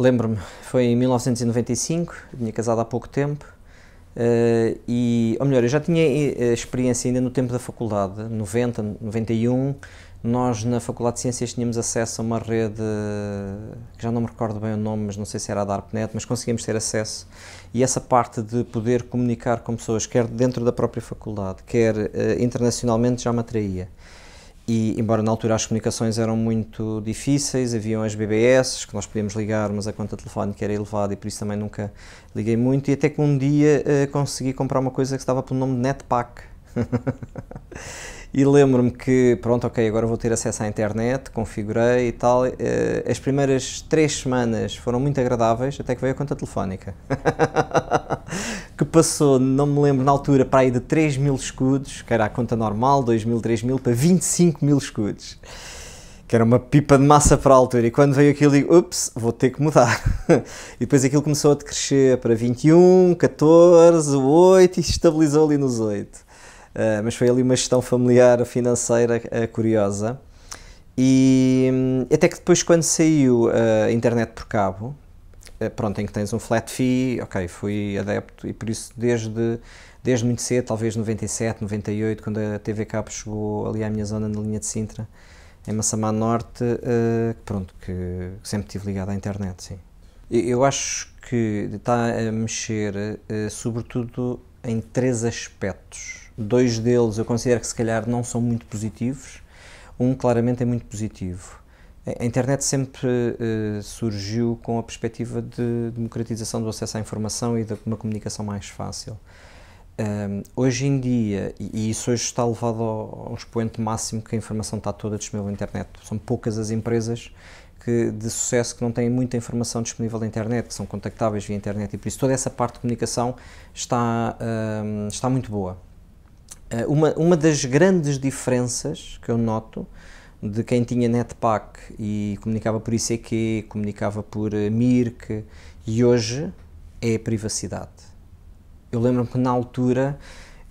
Lembro-me, foi em 1995, tinha casado há pouco tempo, eh, e, ou melhor, eu já tinha eh, experiência ainda no tempo da faculdade, 90, 91, nós na Faculdade de Ciências tínhamos acesso a uma rede, que já não me recordo bem o nome, mas não sei se era a DARPNet, mas conseguíamos ter acesso, e essa parte de poder comunicar com pessoas, quer dentro da própria faculdade, quer eh, internacionalmente, já me atraía e embora na altura as comunicações eram muito difíceis, haviam as BBS que nós podíamos ligar, mas a conta telefónica era elevada e por isso também nunca liguei muito. E até que um dia uh, consegui comprar uma coisa que estava pelo nome de Netpack. E lembro-me que, pronto, ok, agora vou ter acesso à internet, configurei e tal. Eh, as primeiras três semanas foram muito agradáveis, até que veio a conta telefónica. que passou, não me lembro na altura, para aí de 3 mil escudos, que era a conta normal, 2 mil, 3 mil, para 25 mil escudos. Que era uma pipa de massa para a altura. E quando veio aquilo, digo, ups, vou ter que mudar. e depois aquilo começou a decrescer para 21, 14, 8 e estabilizou ali nos 8. Eh, mas foi ali uma gestão familiar financeira uh, curiosa. E hum, até que depois, quando saiu eh, a internet por cabo, pronto, em que tens um flat fee, ok, fui adepto e por isso desde, desde muito cedo, talvez 97, 98, quando a TV Cabo chegou ali à minha zona na linha de Sintra, em Massamá Norte, uh, pronto, que sempre estive ligado à internet, sim. Eu acho que está a mexer, uh, sobretudo, em três aspectos. Dois deles eu considero que se calhar não são muito positivos. Um claramente é muito positivo. A internet sempre uh, surgiu com a perspectiva de democratização do acesso à informação e de uma comunicação mais fácil. Um, hoje em dia, e isso hoje está levado ao, ao expoente máximo que a informação está toda disponível na internet, são poucas as empresas que, de sucesso que não têm muita informação disponível na internet, que são contactáveis via internet, e por isso toda essa parte de comunicação está, um, está muito boa. Eh, uma, uma das grandes diferenças que eu noto de quem tinha Netpack e comunicava por ICQ, comunicava por eh, Mirk e hoje é a privacidade. Eu lembro-me que na altura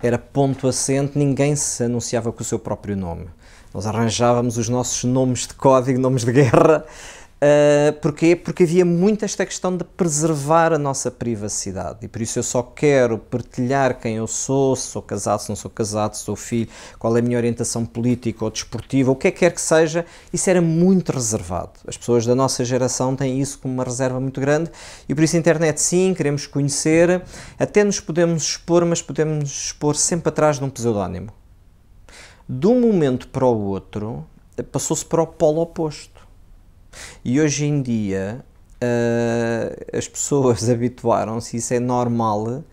era ponto acento, ninguém se anunciava com o seu próprio nome. Nós arranjávamos os nossos nomes de código, nomes de guerra, Uh, porquê? Porque havia muito esta questão de preservar a nossa privacidade e por isso eu só quero partilhar quem eu sou, se sou casado, se não sou casado, se sou filho, qual é a minha orientação política ou desportiva, o que é que quer que seja, isso era muito reservado. As pessoas da nossa geração têm isso como uma reserva muito grande e por isso a internet sim, queremos conhecer, até nos podemos expor, mas podemos expor sempre atrás de um pseudónimo. De um momento para o outro, passou-se para o polo oposto e hoje em dia uh, as pessoas habituaram-se, isso é normal.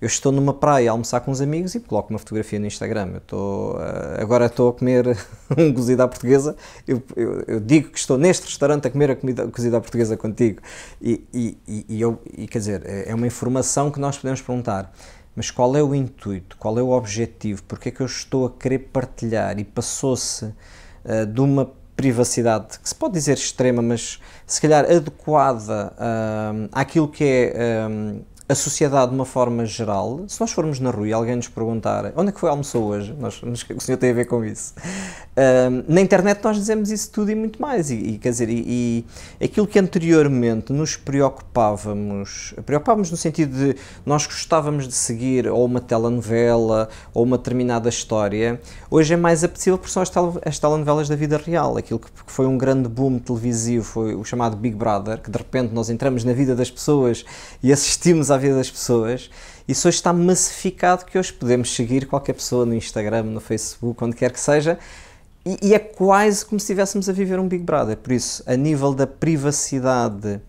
Eu estou numa praia a almoçar com uns amigos e coloco uma fotografia no Instagram. Eu estou, uh, agora estou a comer um cozido à portuguesa. Eu, eu, eu, digo que estou neste restaurante a comer a comida cozida à portuguesa contigo. E, e, e, eu, e quer dizer, é, é uma informação que nós podemos perguntar mas qual é o intuito, qual é o objetivo, porque é que eu estou a querer partilhar e passou-se uh, de uma privacidade, que se pode dizer extrema, mas se calhar adequada ah, àquilo que é ah, a sociedade de uma forma geral, se nós formos na rua e alguém nos perguntar onde é que foi almoçou hoje, nós, o senhor tem a ver com isso, na internet nós dizemos isso tudo e muito mais. E, e quer dizer, e, e, aquilo que anteriormente nos preocupávamos, preocupávamos no sentido de nós gostávamos de seguir ou uma telenovela ou uma determinada história, hoje é mais apetecível porque são as, tel as telenovelas da vida real. Aquilo que foi um grande boom televisivo foi o chamado Big Brother, que de repente nós entramos na vida das pessoas e assistimos à vida das pessoas. Isso hoje está massificado que hoje podemos seguir qualquer pessoa no Instagram, no Facebook, onde quer que seja, e, e, é quase como se estivéssemos a viver um Big Brother. Por isso, a nível da privacidade,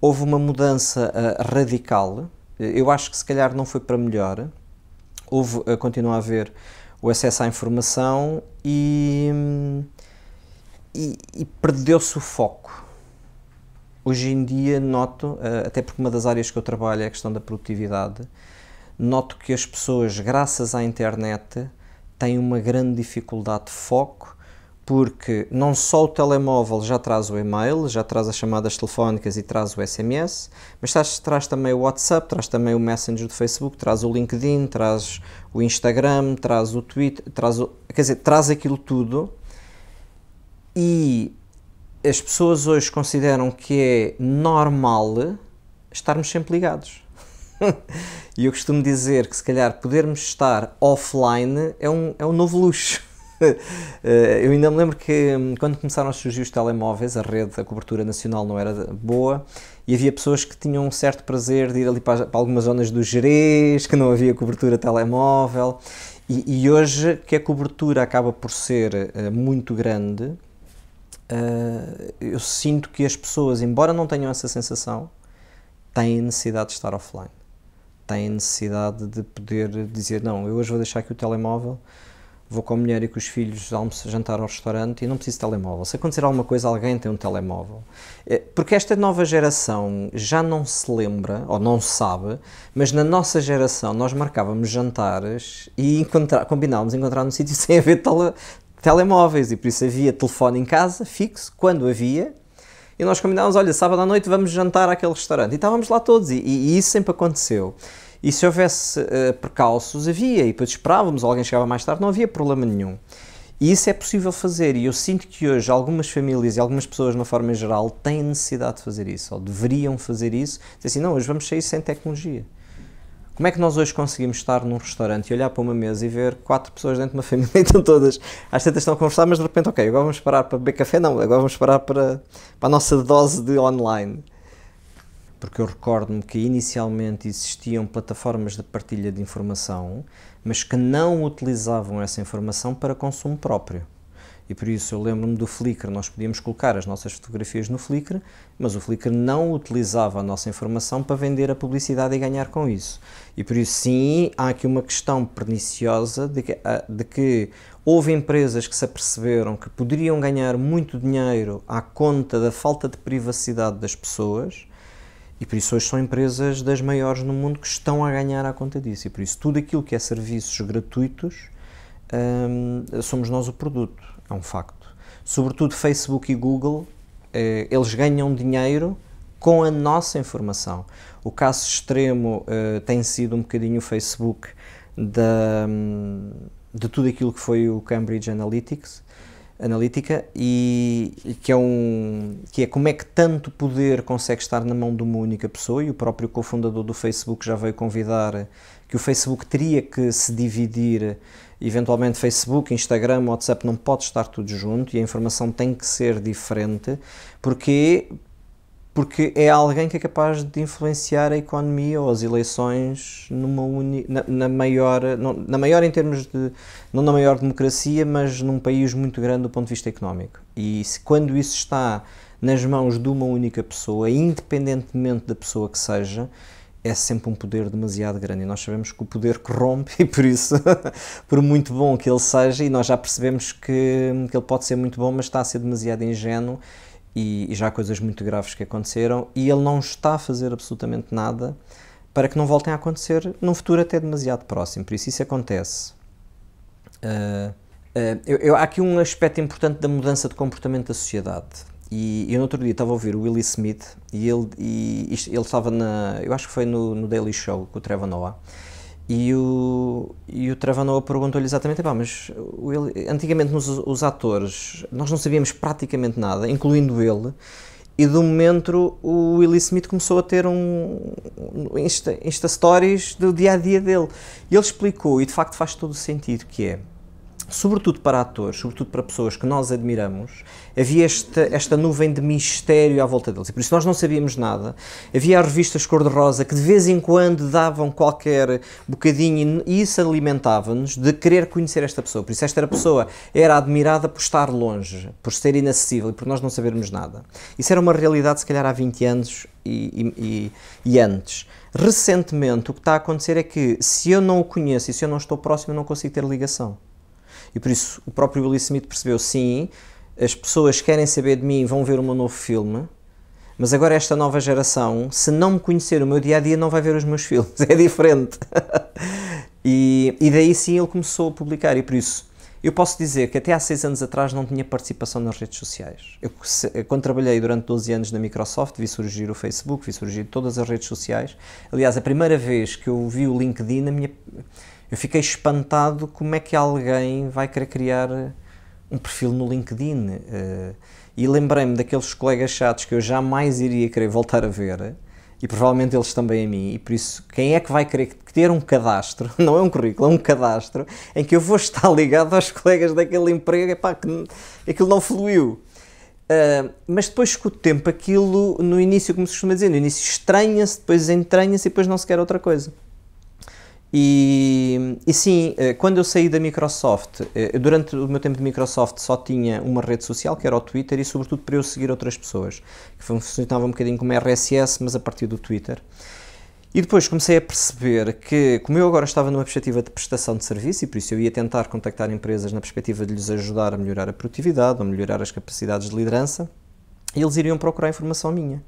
houve uma mudança uh, radical. Eu acho que se calhar não foi para melhor. Houve, uh, continua a haver o acesso à informação e, e, e perdeu-se o foco. Hoje em dia noto, uh, até porque uma das áreas que eu trabalho é a questão da produtividade, noto que as pessoas, graças à internet, têm uma grande dificuldade de foco porque não só o telemóvel já traz o e-mail, já traz as chamadas telefónicas e traz o SMS, mas traz, traz também o WhatsApp, traz também o Messenger do Facebook, traz o LinkedIn, traz o Instagram, traz o Twitter, traz o, quer dizer, traz aquilo tudo e as pessoas hoje consideram que é normal estarmos sempre ligados. e eu costumo dizer que se calhar podermos estar offline é um, é um novo luxo. Eh, eu ainda me lembro que hum, quando começaram a surgir os telemóveis, a rede, a cobertura nacional não era boa e havia pessoas que tinham um certo prazer de ir ali para, para algumas zonas do Jerez, que não havia cobertura telemóvel. E, e, hoje que a cobertura acaba por ser uh, muito grande, uh, eu sinto que as pessoas, embora não tenham essa sensação, têm necessidade de estar offline. Têm necessidade de poder dizer: Não, eu hoje vou deixar aqui o telemóvel vou com a mulher e com os filhos almoço, jantar ao restaurante e não preciso de telemóvel. Se acontecer alguma coisa, alguém tem um telemóvel. É, porque esta nova geração já não se lembra, ou não sabe, mas na nossa geração nós marcávamos jantares e combinávamos encontrar num sítio sem haver tele, telemóveis e por isso havia telefone em casa, fixo, quando havia, e nós combinávamos, olha, sábado à noite vamos jantar àquele restaurante. E estávamos lá todos, e, e, e isso sempre aconteceu. E se houvesse uh, havia, e depois esperávamos, alguém chegava mais tarde, não havia problema nenhum. E isso é possível fazer, e eu sinto que hoje algumas famílias e algumas pessoas, na forma geral, têm necessidade de fazer isso, ou deveriam fazer isso, dizer assim, não, hoje vamos sair sem tecnologia. Como é que nós hoje conseguimos estar num restaurante e olhar para uma mesa e ver quatro pessoas dentro de uma família e estão todas, às tantas estão a conversar, mas de repente, ok, agora vamos parar para beber café? Não, agora vamos parar para, para a nossa dose de online porque eu recordo-me que inicialmente existiam plataformas de partilha de informação, mas que não utilizavam essa informação para consumo próprio. E por isso eu lembro-me do Flickr, nós podíamos colocar as nossas fotografias no Flickr, mas o Flickr não utilizava a nossa informação para vender a publicidade e ganhar com isso. E por isso, sim, há aqui uma questão perniciosa de que, ah, de que houve empresas que se aperceberam que poderiam ganhar muito dinheiro à conta da falta de privacidade das pessoas e por isso hoje são empresas das maiores no mundo que estão a ganhar à conta disso. E por isso tudo aquilo que é serviços gratuitos, hum, somos nós o produto, é um facto. Sobretudo Facebook e Google, eh, eles ganham dinheiro com a nossa informação. O caso extremo eh, tem sido um bocadinho o Facebook hum, de tudo aquilo que foi o Cambridge Analytics, analítica e que é um que é como é que tanto poder consegue estar na mão de uma única pessoa e o próprio cofundador do Facebook já veio convidar que o Facebook teria que se dividir eventualmente Facebook, Instagram, WhatsApp não pode estar tudo junto e a informação tem que ser diferente porque porque é alguém que é capaz de influenciar a economia ou as eleições numa uni, na, na, maior, não, na maior em termos de, não na maior democracia, mas num país muito grande do ponto de vista económico. E se, quando isso está nas mãos de uma única pessoa, independentemente da pessoa que seja, é sempre um poder demasiado grande. E nós sabemos que o poder corrompe, e por isso, por muito bom que ele seja, e nós já percebemos que, que ele pode ser muito bom, mas está a ser demasiado ingênuo e, e já há coisas muito graves que aconteceram, e ele não está a fazer absolutamente nada para que não voltem a acontecer num futuro até demasiado próximo. Por isso, isso acontece. Uh, uh, eu, eu, há aqui um aspecto importante da mudança de comportamento da sociedade. E eu no outro dia estava a ouvir o Willie Smith e ele, e, ele estava na. Eu acho que foi no, no Daily Show com o Trevor Noah e o, e o Travanoa perguntou-lhe exatamente: mas antigamente nos, os atores, nós não sabíamos praticamente nada, incluindo ele, e de um momento o Willie Smith começou a ter um, um Insta, Insta Stories do dia a dia dele. E ele explicou, e de facto faz todo o sentido: que é sobretudo para atores, sobretudo para pessoas que nós admiramos, havia esta, esta nuvem de mistério à volta deles. E por isso nós não sabíamos nada. Havia as revistas cor-de-rosa que de vez em quando davam qualquer bocadinho e isso alimentava-nos de querer conhecer esta pessoa. Por isso esta pessoa era admirada por estar longe, por ser inacessível e por nós não sabermos nada. Isso era uma realidade se calhar há 20 anos e, e, e antes. Recentemente o que está a acontecer é que se eu não o conheço e se eu não estou próximo eu não consigo ter ligação. E por isso o próprio Will Smith percebeu: sim, as pessoas querem saber de mim, vão ver o meu novo filme, mas agora esta nova geração, se não me conhecer o meu dia a dia, não vai ver os meus filmes, é diferente. e, e daí sim ele começou a publicar, e por isso eu posso dizer que até há seis anos atrás não tinha participação nas redes sociais. Eu, quando trabalhei durante 12 anos na Microsoft, vi surgir o Facebook, vi surgir todas as redes sociais. Aliás, a primeira vez que eu vi o LinkedIn, a minha eu fiquei espantado como é que alguém vai querer criar um perfil no LinkedIn. Eh, e lembrei-me daqueles colegas chatos que eu jamais iria querer voltar a ver, e provavelmente eles também a mim, e por isso, quem é que vai querer ter um cadastro, não é um currículo, é um cadastro, em que eu vou estar ligado aos colegas daquele emprego, epá, que aquilo não fluiu. Uh, mas depois com o tempo aquilo, no início, como se costuma dizer, no início estranha-se, depois entranha-se e depois não se quer outra coisa. E, e, sim, eh, quando eu saí da Microsoft, eh, durante o meu tempo de Microsoft só tinha uma rede social, que era o Twitter, e sobretudo para eu seguir outras pessoas, que funcionava um bocadinho como RSS, mas a partir do Twitter. E depois comecei a perceber que, como eu agora estava numa perspectiva de prestação de serviço, e por isso eu ia tentar contactar empresas na perspectiva de lhes ajudar a melhorar a produtividade ou melhorar as capacidades de liderança, eles iriam procurar informação minha.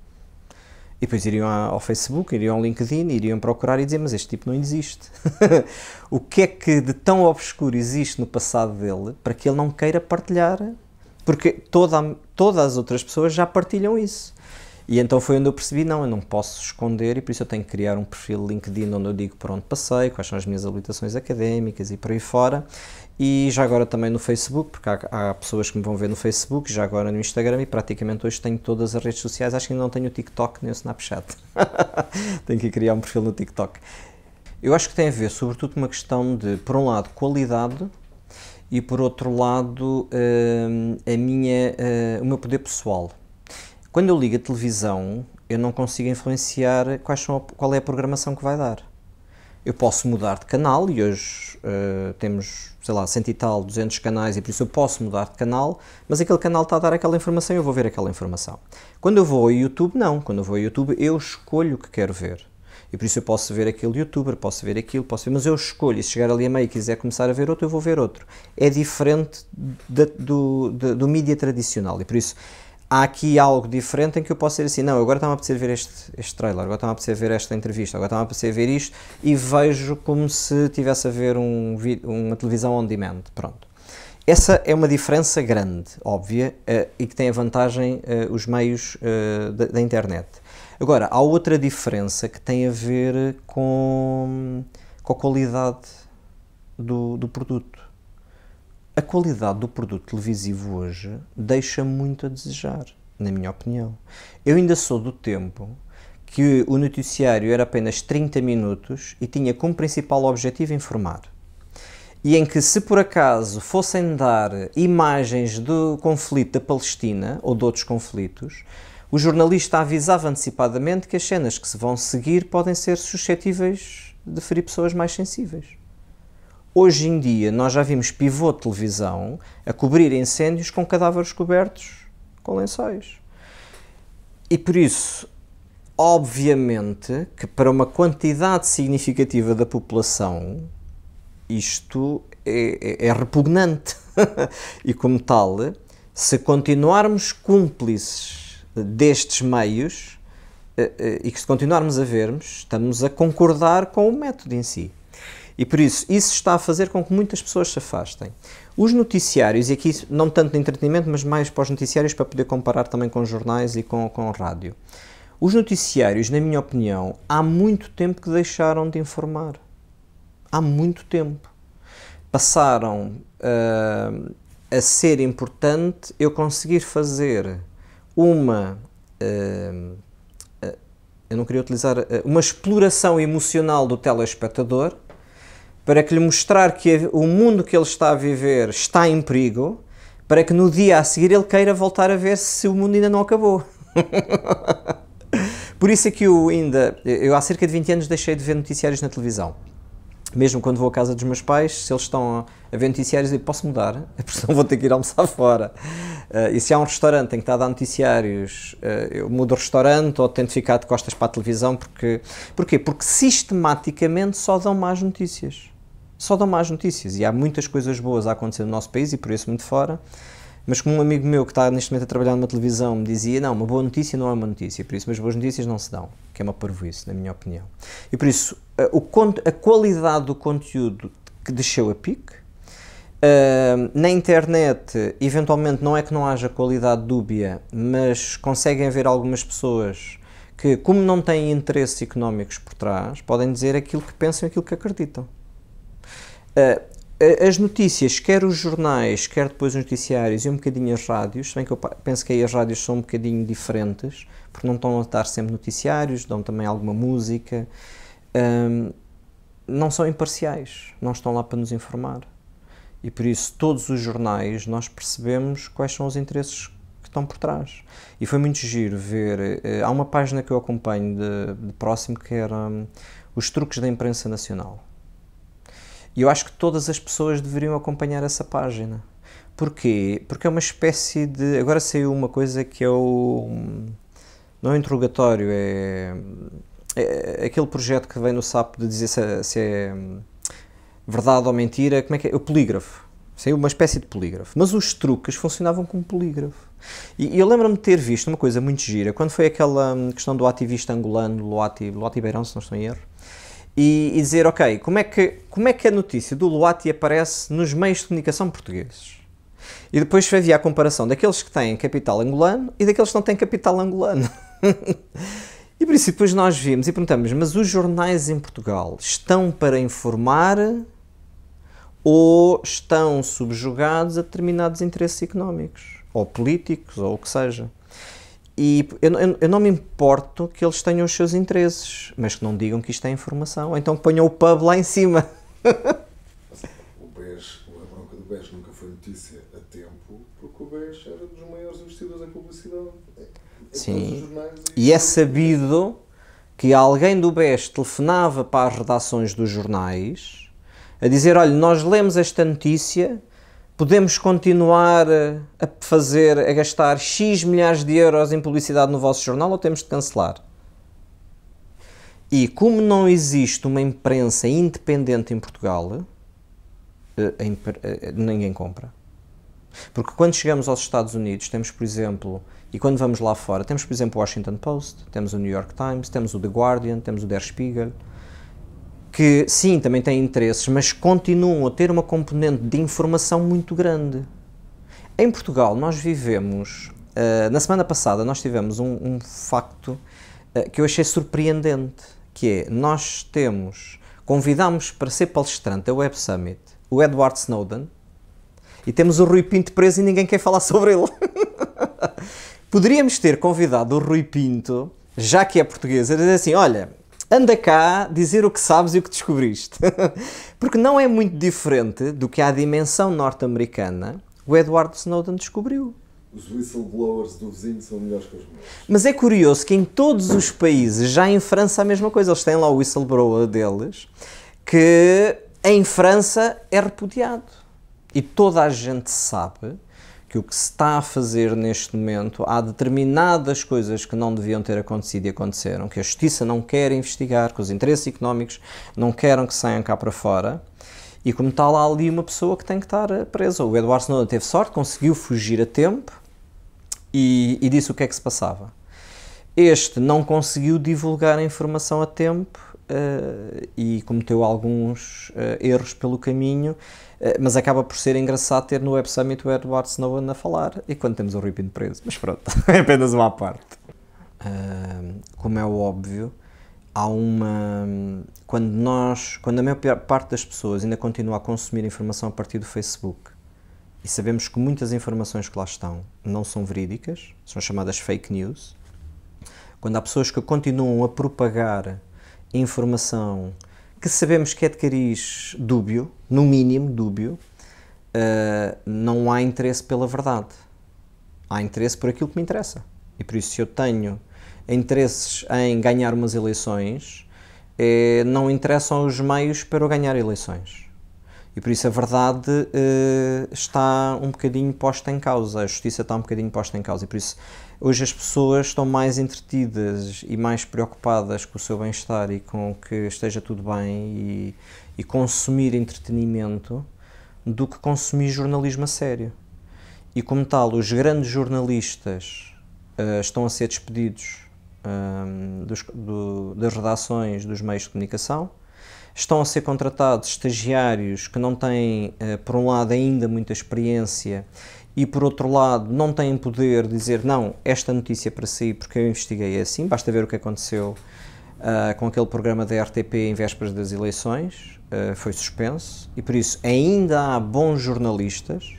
E depois iriam ao Facebook, iriam ao LinkedIn, iriam procurar e dizer: Mas este tipo não existe. o que é que de tão obscuro existe no passado dele para que ele não queira partilhar? Porque toda, todas as outras pessoas já partilham isso. E então foi onde eu percebi, não, eu não posso esconder e por isso eu tenho que criar um perfil LinkedIn onde eu digo por onde passei, quais são as minhas habilitações académicas e por aí fora. E já agora também no Facebook, porque há, há pessoas que me vão ver no Facebook, já agora no Instagram e praticamente hoje tenho todas as redes sociais, acho que ainda não tenho o TikTok nem o Snapchat. tenho que criar um perfil no TikTok. Eu acho que tem a ver sobretudo uma questão de, por um lado, qualidade e por outro lado, hum, a minha, eh, o meu poder pessoal quando eu ligo a televisão, eu não consigo influenciar quais são, qual é a programação que vai dar. Eu posso mudar de canal e hoje uh, temos, sei lá, cento e tal, 200 canais e por isso eu posso mudar de canal, mas aquele canal está a dar aquela informação e eu vou ver aquela informação. Quando eu vou ao YouTube, não. Quando eu vou ao YouTube, eu escolho o que quero ver. E por isso eu posso ver aquele youtuber, posso ver aquilo, posso ver, mas eu escolho. E se chegar ali a meio e quiser começar a ver outro, eu vou ver outro. É diferente de, do, de, do mídia tradicional e por isso há aqui algo diferente em que eu posso dizer assim, não, agora está-me a apetecer ver este, este trailer, agora está-me a apetecer ver esta entrevista, agora está-me a apetecer ver isto e vejo como se tivesse a ver um, uma televisão on demand, pronto. Essa é uma diferença grande, óbvia, eh, e que tem a vantagem eh, os meios eh, da, da internet. Agora, há outra diferença que tem a ver com, com a qualidade do, do produto a qualidade do produto televisivo hoje deixa muito a desejar, na minha opinião. Eu ainda sou do tempo que o noticiário era apenas 30 minutos e tinha como principal objetivo informar. E em que, se por acaso fossem dar imagens do conflito da Palestina ou de outros conflitos, o jornalista avisava antecipadamente que as cenas que se vão seguir podem ser suscetíveis de ferir pessoas mais sensíveis. Hoje em dia, nós já vimos pivô de televisão a cobrir incêndios com cadáveres cobertos com lençóis. E por isso, obviamente, que para uma quantidade significativa da população, isto é, é, é repugnante. e como tal, se continuarmos cúmplices destes meios eh, eh, e que se continuarmos a vermos, estamos a concordar com o método em si. E por isso, isso está a fazer com que muitas pessoas se afastem. Os noticiários, e aqui não tanto de entretenimento, mas mais para os noticiários para poder comparar também com jornais e com, com rádio. Os noticiários, na minha opinião, há muito tempo que deixaram de informar. Há muito tempo. Passaram uh, a ser importante eu conseguir fazer uma. Uh, uh, eu não queria utilizar. uma exploração emocional do telespectador para que lhe mostrar que o mundo que ele está a viver está em perigo, para que no dia a seguir ele queira voltar a ver se o mundo ainda não acabou. Por isso é que eu ainda, eu há cerca de 20 anos deixei de ver noticiários na televisão mesmo quando vou à casa dos meus pais, se eles estão a ver noticiários, eu posso mudar, porque senão vou ter que ir almoçar fora. Uh, e se há um restaurante em que está a dar noticiários, uh, eu mudo o restaurante ou tento ficar de costas para a televisão, porque, porquê? Porque sistematicamente só dão más notícias. Só dão más notícias. E há muitas coisas boas a acontecer no nosso país e por isso muito fora. Mas como um amigo meu que está neste momento a trabalhar numa televisão me dizia, não, uma boa notícia não é uma notícia, por isso, mas boas notícias não se dão, que é uma parvoíce, na minha opinião. E por isso, a, eh, o, a qualidade do conteúdo que desceu a pique, Uh, na internet, eventualmente, não é que não haja qualidade dúbia, mas conseguem ver algumas pessoas que, como não têm interesses económicos por trás, podem dizer aquilo que pensam e aquilo que acreditam. Eh, as notícias, quer os jornais, quer depois os noticiários e um bocadinho as rádios, se bem que eu penso que aí as rádios são um bocadinho diferentes, porque não estão a dar sempre noticiários, dão também alguma música, um, não são imparciais, não estão lá para nos informar. E por isso, todos os jornais, nós percebemos quais são os interesses que estão por trás. E foi muito giro ver. Eh, há uma página que eu acompanho de, de próximo que era um, Os Truques da Imprensa Nacional e eu acho que todas as pessoas deveriam acompanhar essa página. Porquê? Porque é uma espécie de. Agora saiu uma coisa que é o. Não é um interrogatório, é. É aquele projeto que vem no sapo de dizer se, se é verdade ou mentira, como é que é? O polígrafo. Saiu uma espécie de polígrafo. Mas os truques funcionavam como polígrafo. E, eu lembro-me de ter visto uma coisa muito gira, quando foi aquela hum, questão do ativista angolano, Luati, Luati Beirão, se não estou em erro, e, e, dizer, ok, como é, que, como é que a notícia do Luati aparece nos meios de comunicação portugueses? E depois havia a comparação daqueles que têm capital angolano e daqueles que não têm capital angolano. e por isso depois nós vimos e perguntamos, mas os jornais em Portugal estão para informar ou estão subjugados a determinados interesses económicos, ou políticos, ou o que seja. E eu, eu, eu, não me importo que eles tenham os seus interesses, mas que não digam que isto é informação. Ou então que ponham o pub lá em cima. o BES, a bronca do BES nunca foi notícia a tempo, porque o BES era dos maiores investidores em publicidade. é, é Sim. E... e é sabido que alguém do BES telefonava para as redações dos jornais a dizer: olha, nós lemos esta notícia podemos continuar eh, a fazer, a gastar X milhares de euros em publicidade no vosso jornal ou temos de cancelar? E como não existe uma imprensa independente em Portugal, eh, eh, ninguém compra. Porque quando chegamos aos Estados Unidos, temos, por exemplo, e quando vamos lá fora, temos, por exemplo, o Washington Post, temos o New York Times, temos o The Guardian, temos o Der Spiegel, que sim, também têm interesses, mas continuam a ter uma componente de informação muito grande. Em Portugal, nós vivemos. Uh, na semana passada, nós tivemos um, um facto uh, que eu achei surpreendente, que é nós temos, convidámos para ser palestrante da Web Summit o Edward Snowden e temos o Rui Pinto preso e ninguém quer falar sobre ele. Poderíamos ter convidado o Rui Pinto, já que é português, a dizer assim: olha, anda cá dizer o que sabes e o que descobriste. Porque não é muito diferente do que a dimensão norte-americana o Edward Snowden descobriu. Os whistleblowers do vizinho são melhores que os meus. Mas é curioso que em todos os países, já em França, a mesma coisa. Eles têm lá o whistleblower deles, que em França é repudiado. E toda a gente sabe que o que se está a fazer neste momento, há determinadas coisas que não deviam ter acontecido e aconteceram, que a justiça não quer investigar, que os interesses económicos não querem que saiam cá para fora. E como tal, há ali uma pessoa que tem que estar eh, presa. O Eduardo Snowden teve sorte, conseguiu fugir a tempo e, e disse o que é que se passava. Este não conseguiu divulgar a informação a tempo uh, e cometeu alguns uh, erros pelo caminho, uh, mas acaba por ser engraçado ter no Web Summit o Edward Snowden a falar e quando temos o Ripin preso. Mas pronto, é apenas uma parte. como é óbvio, há uma. Quando nós. Quando a maior parte das pessoas ainda continua a consumir informação a partir do Facebook e sabemos que muitas informações que lá estão não são verídicas, são chamadas fake news. Quando há pessoas que continuam a propagar informação que sabemos que é de cariz dúbio, no mínimo dúbio, uh, não há interesse pela verdade. Há interesse por aquilo que me interessa. E por isso, se eu tenho interesses em ganhar umas eleições, eh, não interessam os meios para eu ganhar eleições. E por isso a verdade eh, está um bocadinho posta em causa, a justiça está um bocadinho posta em causa. E por isso Hoje as pessoas estão mais entretidas e mais preocupadas com o seu bem-estar e com que esteja tudo bem e, e consumir entretenimento do que consumir jornalismo a sério. E como tal, os grandes jornalistas uh, estão a ser despedidos um, ehm, dos, do, das redações dos meios de comunicação. Estão a ser contratados estagiários que não têm, uh, por um lado, ainda muita experiência e por outro lado não têm poder dizer não, esta notícia para si, porque eu investiguei assim, basta ver o que aconteceu uh, com aquele programa da RTP em vésperas das eleições, uh, foi suspenso, e por isso ainda há bons jornalistas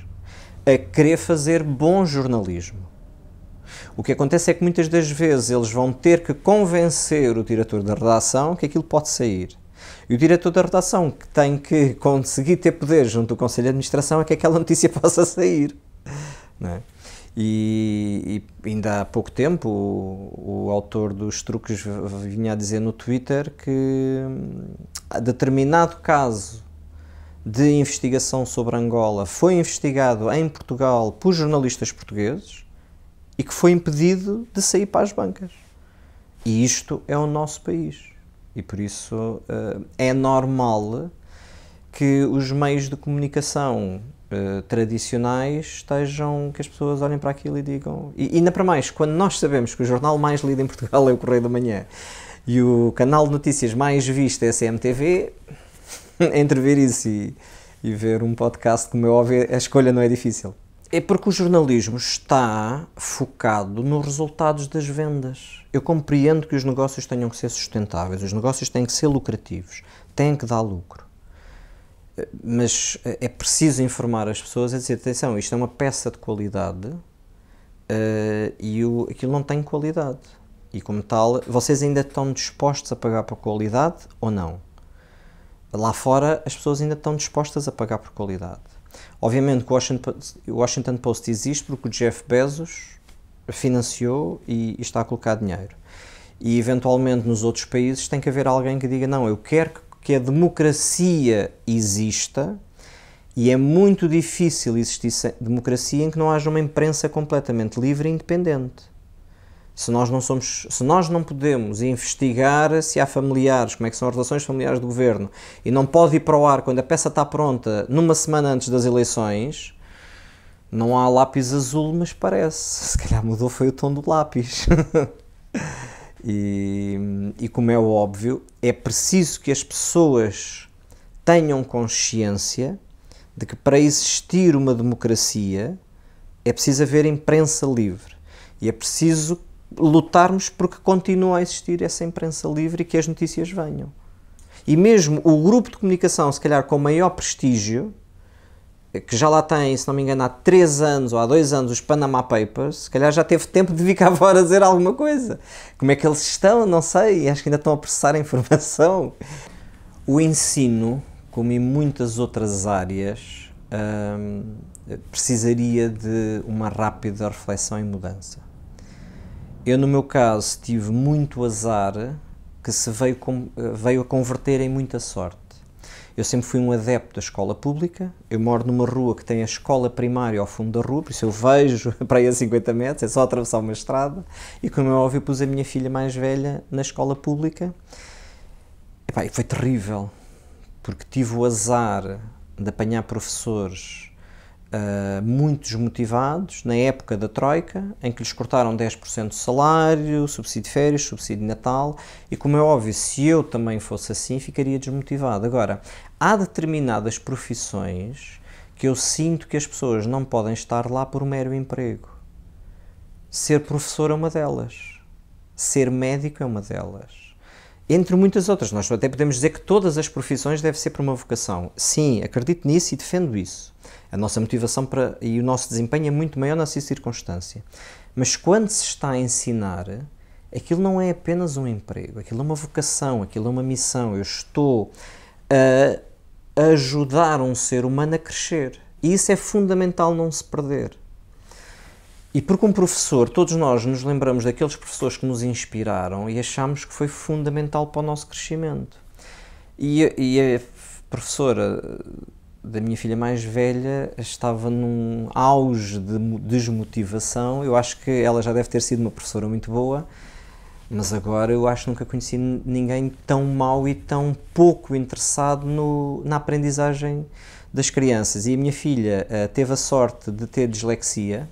a querer fazer bom jornalismo. O que acontece é que muitas das vezes eles vão ter que convencer o diretor da redação que aquilo pode sair. E o diretor da redação que tem que conseguir ter poder junto do Conselho de Administração é que aquela notícia possa sair. É? E, e, ainda há pouco tempo o, o, autor dos truques vinha a dizer no Twitter que hum, determinado caso de investigação sobre Angola foi investigado em Portugal por jornalistas portugueses e que foi impedido de sair para as bancas. E isto é o nosso país. E por isso hum, é normal que os meios de comunicação eh, tradicionais estejam, que as pessoas olhem para aquilo e digam. E ainda para mais, quando nós sabemos que o jornal mais lido em Portugal é o Correio da Manhã e o canal de notícias mais visto é a CMTV, entre ver isso e, e ver um podcast como eu ouvi, a escolha não é difícil. É porque o jornalismo está focado nos resultados das vendas. Eu compreendo que os negócios tenham que ser sustentáveis, os negócios têm que ser lucrativos, têm que dar lucro mas é preciso informar as pessoas a dizer: atenção, isto é uma peça de qualidade uh, e o, aquilo não tem qualidade. E como tal, vocês ainda estão dispostos a pagar por qualidade ou não? Lá fora, as pessoas ainda estão dispostas a pagar por qualidade. Obviamente que o Washington, Washington Post existe porque o Jeff Bezos financiou e, e está a colocar dinheiro. E eventualmente nos outros países tem que haver alguém que diga: não, eu quero que que a democracia exista e é muito difícil existir democracia em que não haja uma imprensa completamente livre e independente. Se nós não somos, se nós não podemos investigar se há familiares, como é que são as relações familiares do governo, e não pode ir para o ar quando a peça está pronta, numa semana antes das eleições, não há lápis azul, mas parece. Se calhar mudou foi o tom do lápis. E, e como é óbvio, é preciso que as pessoas tenham consciência de que para existir uma democracia é preciso haver imprensa livre e é preciso lutarmos porque continua a existir essa imprensa livre e que as notícias venham. E mesmo o grupo de comunicação, se calhar com maior prestígio, que já lá tem, se não me engano, há 3 anos ou há 2 anos, os Panama Papers, se calhar já teve tempo de vir cá fora a dizer alguma coisa. Como é que eles estão? Não sei, acho que ainda estão a processar a informação. O ensino, como em muitas outras áreas, hum, precisaria de uma rápida reflexão e mudança. Eu, no meu caso, tive muito azar que se veio, veio a converter em muita sorte. Eu sempre fui um adepto da escola pública. Eu moro numa rua que tem a escola primária ao fundo da rua, por isso eu vejo para aí a 50 metros, é só atravessar uma estrada. E como é óbvio, pus a minha filha mais velha na escola pública. e foi terrível, porque tive o azar de apanhar professores uh, muito desmotivados na época da Troika, em que lhes cortaram 10% de salário, subsídio de férias, subsídio de Natal, e como é óbvio, se eu também fosse assim, ficaria desmotivado. Agora, há determinadas profissões que eu sinto que as pessoas não podem estar lá por mero emprego. Ser professor é uma delas. Ser médico é uma delas entre muitas outras. Nós até podemos dizer que todas as profissões devem ser por uma vocação. Sim, acredito nisso e defendo isso. A nossa motivação para, e o nosso desempenho é muito maior nessa circunstância. Mas quando se está a ensinar, aquilo não é apenas um emprego, aquilo é uma vocação, aquilo é uma missão. Eu estou a ajudar um ser humano a crescer. E isso é fundamental não se perder. E porque um professor, todos nós nos lembramos daqueles professores que nos inspiraram e achamos que foi fundamental para o nosso crescimento. E, e a professora da minha filha mais velha estava num auge de desmotivação. Eu acho que ela já deve ter sido uma professora muito boa, mas agora eu acho que nunca conheci ninguém tão mau e tão pouco interessado no, na aprendizagem das crianças. E a minha filha uh, teve a sorte de ter dislexia.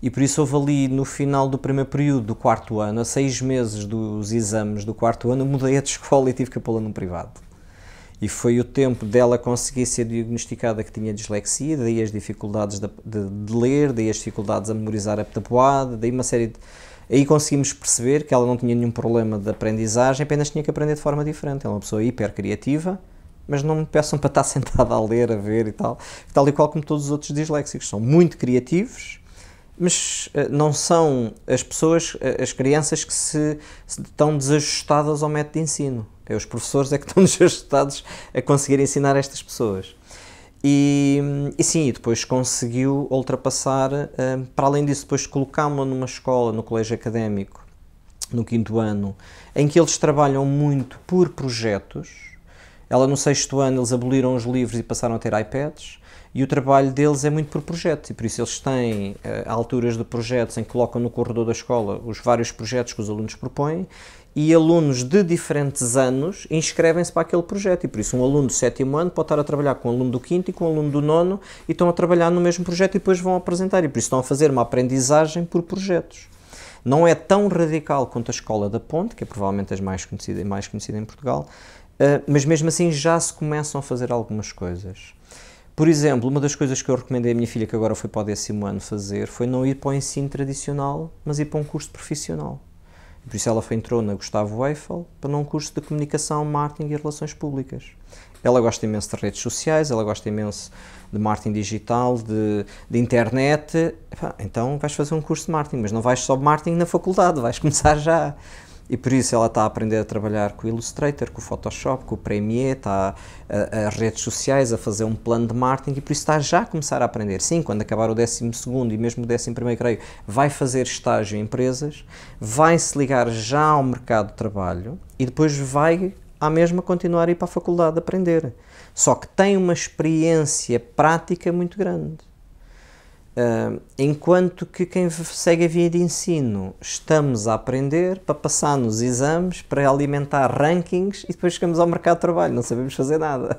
E por isso houve ali no final do primeiro período do quarto ano, a seis meses dos exames do quarto ano, mudei de escola e tive que pô-la num privado e foi o tempo dela conseguir ser diagnosticada que tinha dislexia, daí as dificuldades de, de, de ler, daí as dificuldades a memorizar a tabuada, daí uma série de... Aí conseguimos perceber que ela não tinha nenhum problema de aprendizagem, apenas tinha que aprender de forma diferente. Ela é uma pessoa hiper criativa, mas não me peçam para estar sentada a ler, a ver e tal. Tal e qual como todos os outros disléxicos. São muito criativos, mas eh, não são as pessoas, eh, as crianças que se, se estão desajustadas ao método de ensino. É os professores é que estão ajustados a conseguir ensinar estas pessoas. E, e sim, e depois conseguiu ultrapassar, eh, para além disso, depois colocámo-la numa escola, no colégio académico, no quinto ano, em que eles trabalham muito por projetos. Ela no sexto ano eles aboliram os livros e passaram a ter iPads e o trabalho deles é muito por projetos e por isso eles têm uh, alturas de projetos em que colocam no corredor da escola os vários projetos que os alunos propõem e alunos de diferentes anos inscrevem-se para aquele projeto. E por isso, um aluno do sétimo ano pode estar a trabalhar com um aluno do quinto e com um aluno do nono e estão a trabalhar no mesmo projeto e depois vão apresentar. E por isso, estão a fazer uma aprendizagem por projetos. Não é tão radical quanto a Escola da Ponte, que é provavelmente a mais conhecida, mais conhecida em Portugal, eh, mas mesmo assim já se começam a fazer algumas coisas. Por exemplo, uma das coisas que eu recomendei à minha filha, que agora foi para o décimo ano fazer, foi não ir para o ensino tradicional, mas ir para um curso profissional. Por isso ela foi, entrou na Gustavo Eiffel para um curso de comunicação, marketing e relações públicas. Ela gosta imenso de redes sociais, ela gosta imenso de marketing digital, de, de internet. então vais fazer um curso de marketing, mas não vais só de marketing na faculdade, vais começar já e por isso ela está a aprender a trabalhar com o Illustrator, com o Photoshop, com o Premiere, está a redes sociais, a fazer um plano de marketing e por isso está já a começar a aprender. Sim, quando acabar o 12 e mesmo o 11, creio, vai fazer estágio em empresas, vai se ligar já ao mercado de trabalho e depois vai à mesma continuar a ir para a faculdade a aprender. Só que tem uma experiência prática muito grande. Uh, enquanto que quem segue a via de ensino estamos a aprender para passar nos exames, para alimentar rankings e depois chegamos ao mercado de trabalho, não sabemos fazer nada.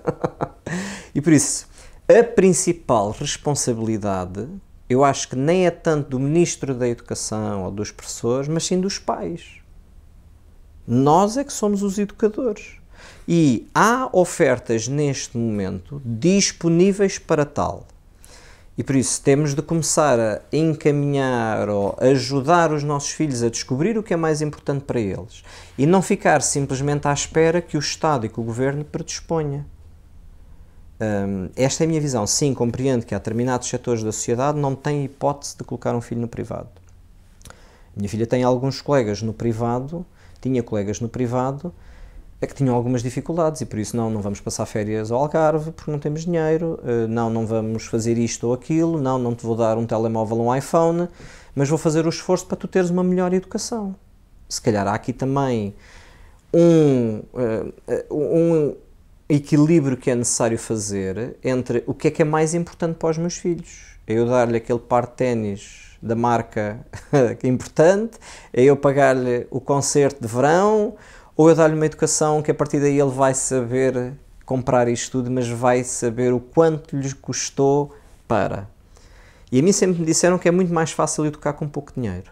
e por isso, a principal responsabilidade, eu acho que nem é tanto do Ministro da Educação ou dos professores, mas sim dos pais. Nós é que somos os educadores. E há ofertas neste momento disponíveis para tal e por isso temos de começar a encaminhar ou ajudar os nossos filhos a descobrir o que é mais importante para eles e não ficar simplesmente à espera que o Estado e que o governo predisponha. Um, esta é a minha visão. Sim, compreendo que há determinados setores da sociedade não têm hipótese de colocar um filho no privado. Minha filha tem alguns colegas no privado, tinha colegas no privado é que tinham algumas dificuldades e por isso não, não vamos passar férias ao Algarve porque não temos dinheiro, eh, não, não vamos fazer isto ou aquilo, não, não te vou dar um telemóvel ou um iPhone, mas vou fazer o esforço para tu teres uma melhor educação. Se calhar há aqui também um, eh, eh, um equilíbrio que é necessário fazer entre o que é que é mais importante para os meus filhos. é Eu dar-lhe aquele par de ténis da marca que é importante, eu pagar-lhe o concerto de verão ou eu dar-lhe uma educação que a partir daí ele vai saber comprar isto tudo, mas vai saber o quanto lhes custou para. E a mim sempre me disseram que é muito mais fácil educar com pouco dinheiro.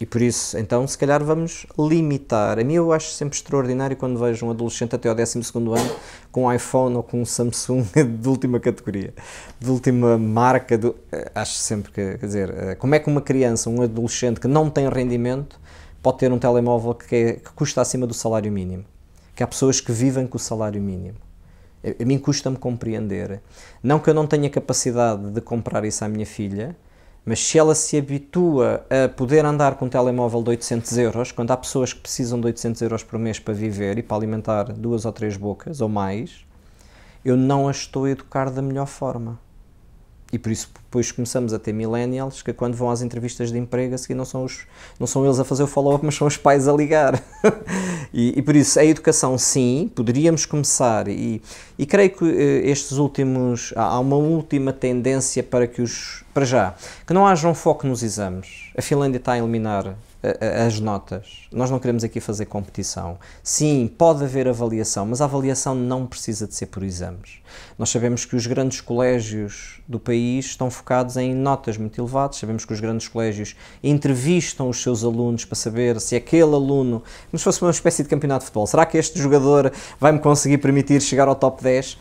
E por isso, então, se calhar vamos limitar. A mim eu acho sempre extraordinário quando vejo um adolescente até ao 12 ano com um iPhone ou com um Samsung de última categoria, de última marca. Do... Eh, acho sempre que, quer dizer, eh, como é que uma criança, um adolescente que não tem rendimento, pode ter um telemóvel que, é, que custa acima do salário mínimo, que há pessoas que vivem com o salário mínimo. A, mim custa-me compreender. Não que eu não tenha capacidade de comprar isso à minha filha, mas se ela se habitua a poder andar com um telemóvel de 800 euros, quando há pessoas que precisam de 800 euros por mês para viver e para alimentar duas ou três bocas ou mais, eu não a estou a educar da melhor forma. E por isso depois começamos a ter millennials que quando vão às entrevistas de emprego, assim, não, são os, não são eles a fazer o follow-up, mas são os pais a ligar. e, e, por isso a educação sim, poderíamos começar e, e creio que eh, estes últimos, há uma última tendência para que os, para já, que não haja um foco nos exames. A Finlândia está a eliminar as notas. Nós não queremos aqui fazer competição. Sim, pode haver avaliação, mas a avaliação não precisa de ser por exames. Nós sabemos que os grandes colégios do país estão focados em notas muito elevadas, sabemos que os grandes colégios entrevistam os seus alunos para saber se aquele aluno, como se fosse uma espécie de campeonato de futebol, será que este jogador vai me conseguir permitir chegar ao top 10?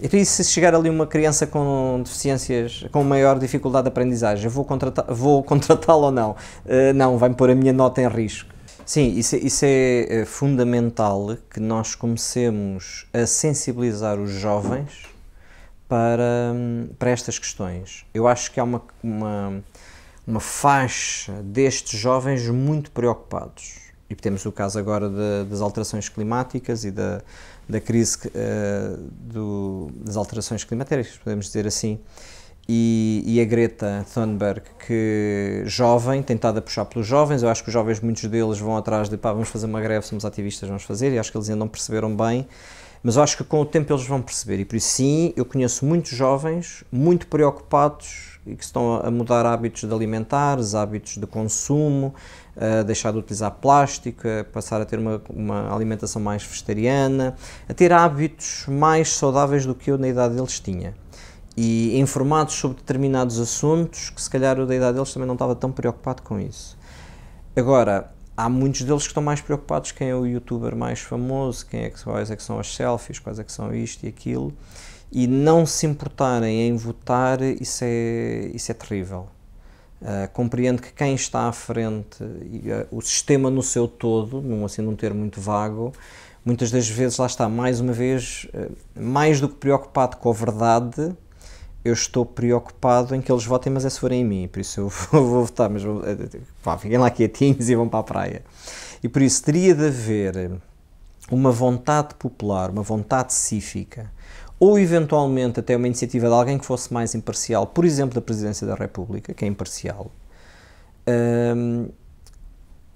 E se chegar ali uma criança com deficiências, com maior dificuldade de aprendizagem, vou, contratá vou contratá-la ou não? Uh, não, vai-me pôr a minha nota em risco. Sim, isso, isso é eh, fundamental que nós comecemos a sensibilizar os jovens para, hum, para estas questões. Eu acho que há uma, uma, uma faixa destes jovens muito preocupados. E temos o caso agora de, das alterações climáticas e da, da crise uh, do, das alterações climatéricas, podemos dizer assim, e, e, a Greta Thunberg, que jovem, tentada a puxar pelos jovens, eu acho que os jovens, muitos deles vão atrás de pá, vamos fazer uma greve, somos ativistas, vamos fazer, e acho que eles ainda não perceberam bem, mas eu acho que com o tempo eles vão perceber, e por isso sim, eu conheço muitos jovens muito preocupados e que estão a mudar hábitos alimentares, hábitos de consumo, uh, deixar de utilizar plástico, a passar a ter uma, uma, alimentação mais vegetariana, a ter hábitos mais saudáveis do que eu na idade deles tinha. E informados sobre determinados assuntos que se calhar eu da idade deles também não estava tão preocupado com isso. Agora, há muitos deles que estão mais preocupados quem é o youtuber mais famoso, quem é que, quais é que são as selfies, quais é que são isto e aquilo, e não se importarem em votar, isso é, isso é terrível. Eh, compreendo que quem está à frente, e, uh, o sistema no seu todo, num, assim, num termo muito vago, muitas das vezes, lá está, mais uma vez, uh, mais do que preocupado com a verdade, eu estou preocupado em que eles votem, mas é se forem em mim, por isso eu vou, vou votar, mas vou, fiquem lá quietinhos e vão para a praia. E por isso teria de haver uma vontade popular, uma vontade cívica, ou eventualmente até uma iniciativa de alguém que fosse mais imparcial, por exemplo, da Presidência da República, que é imparcial, um,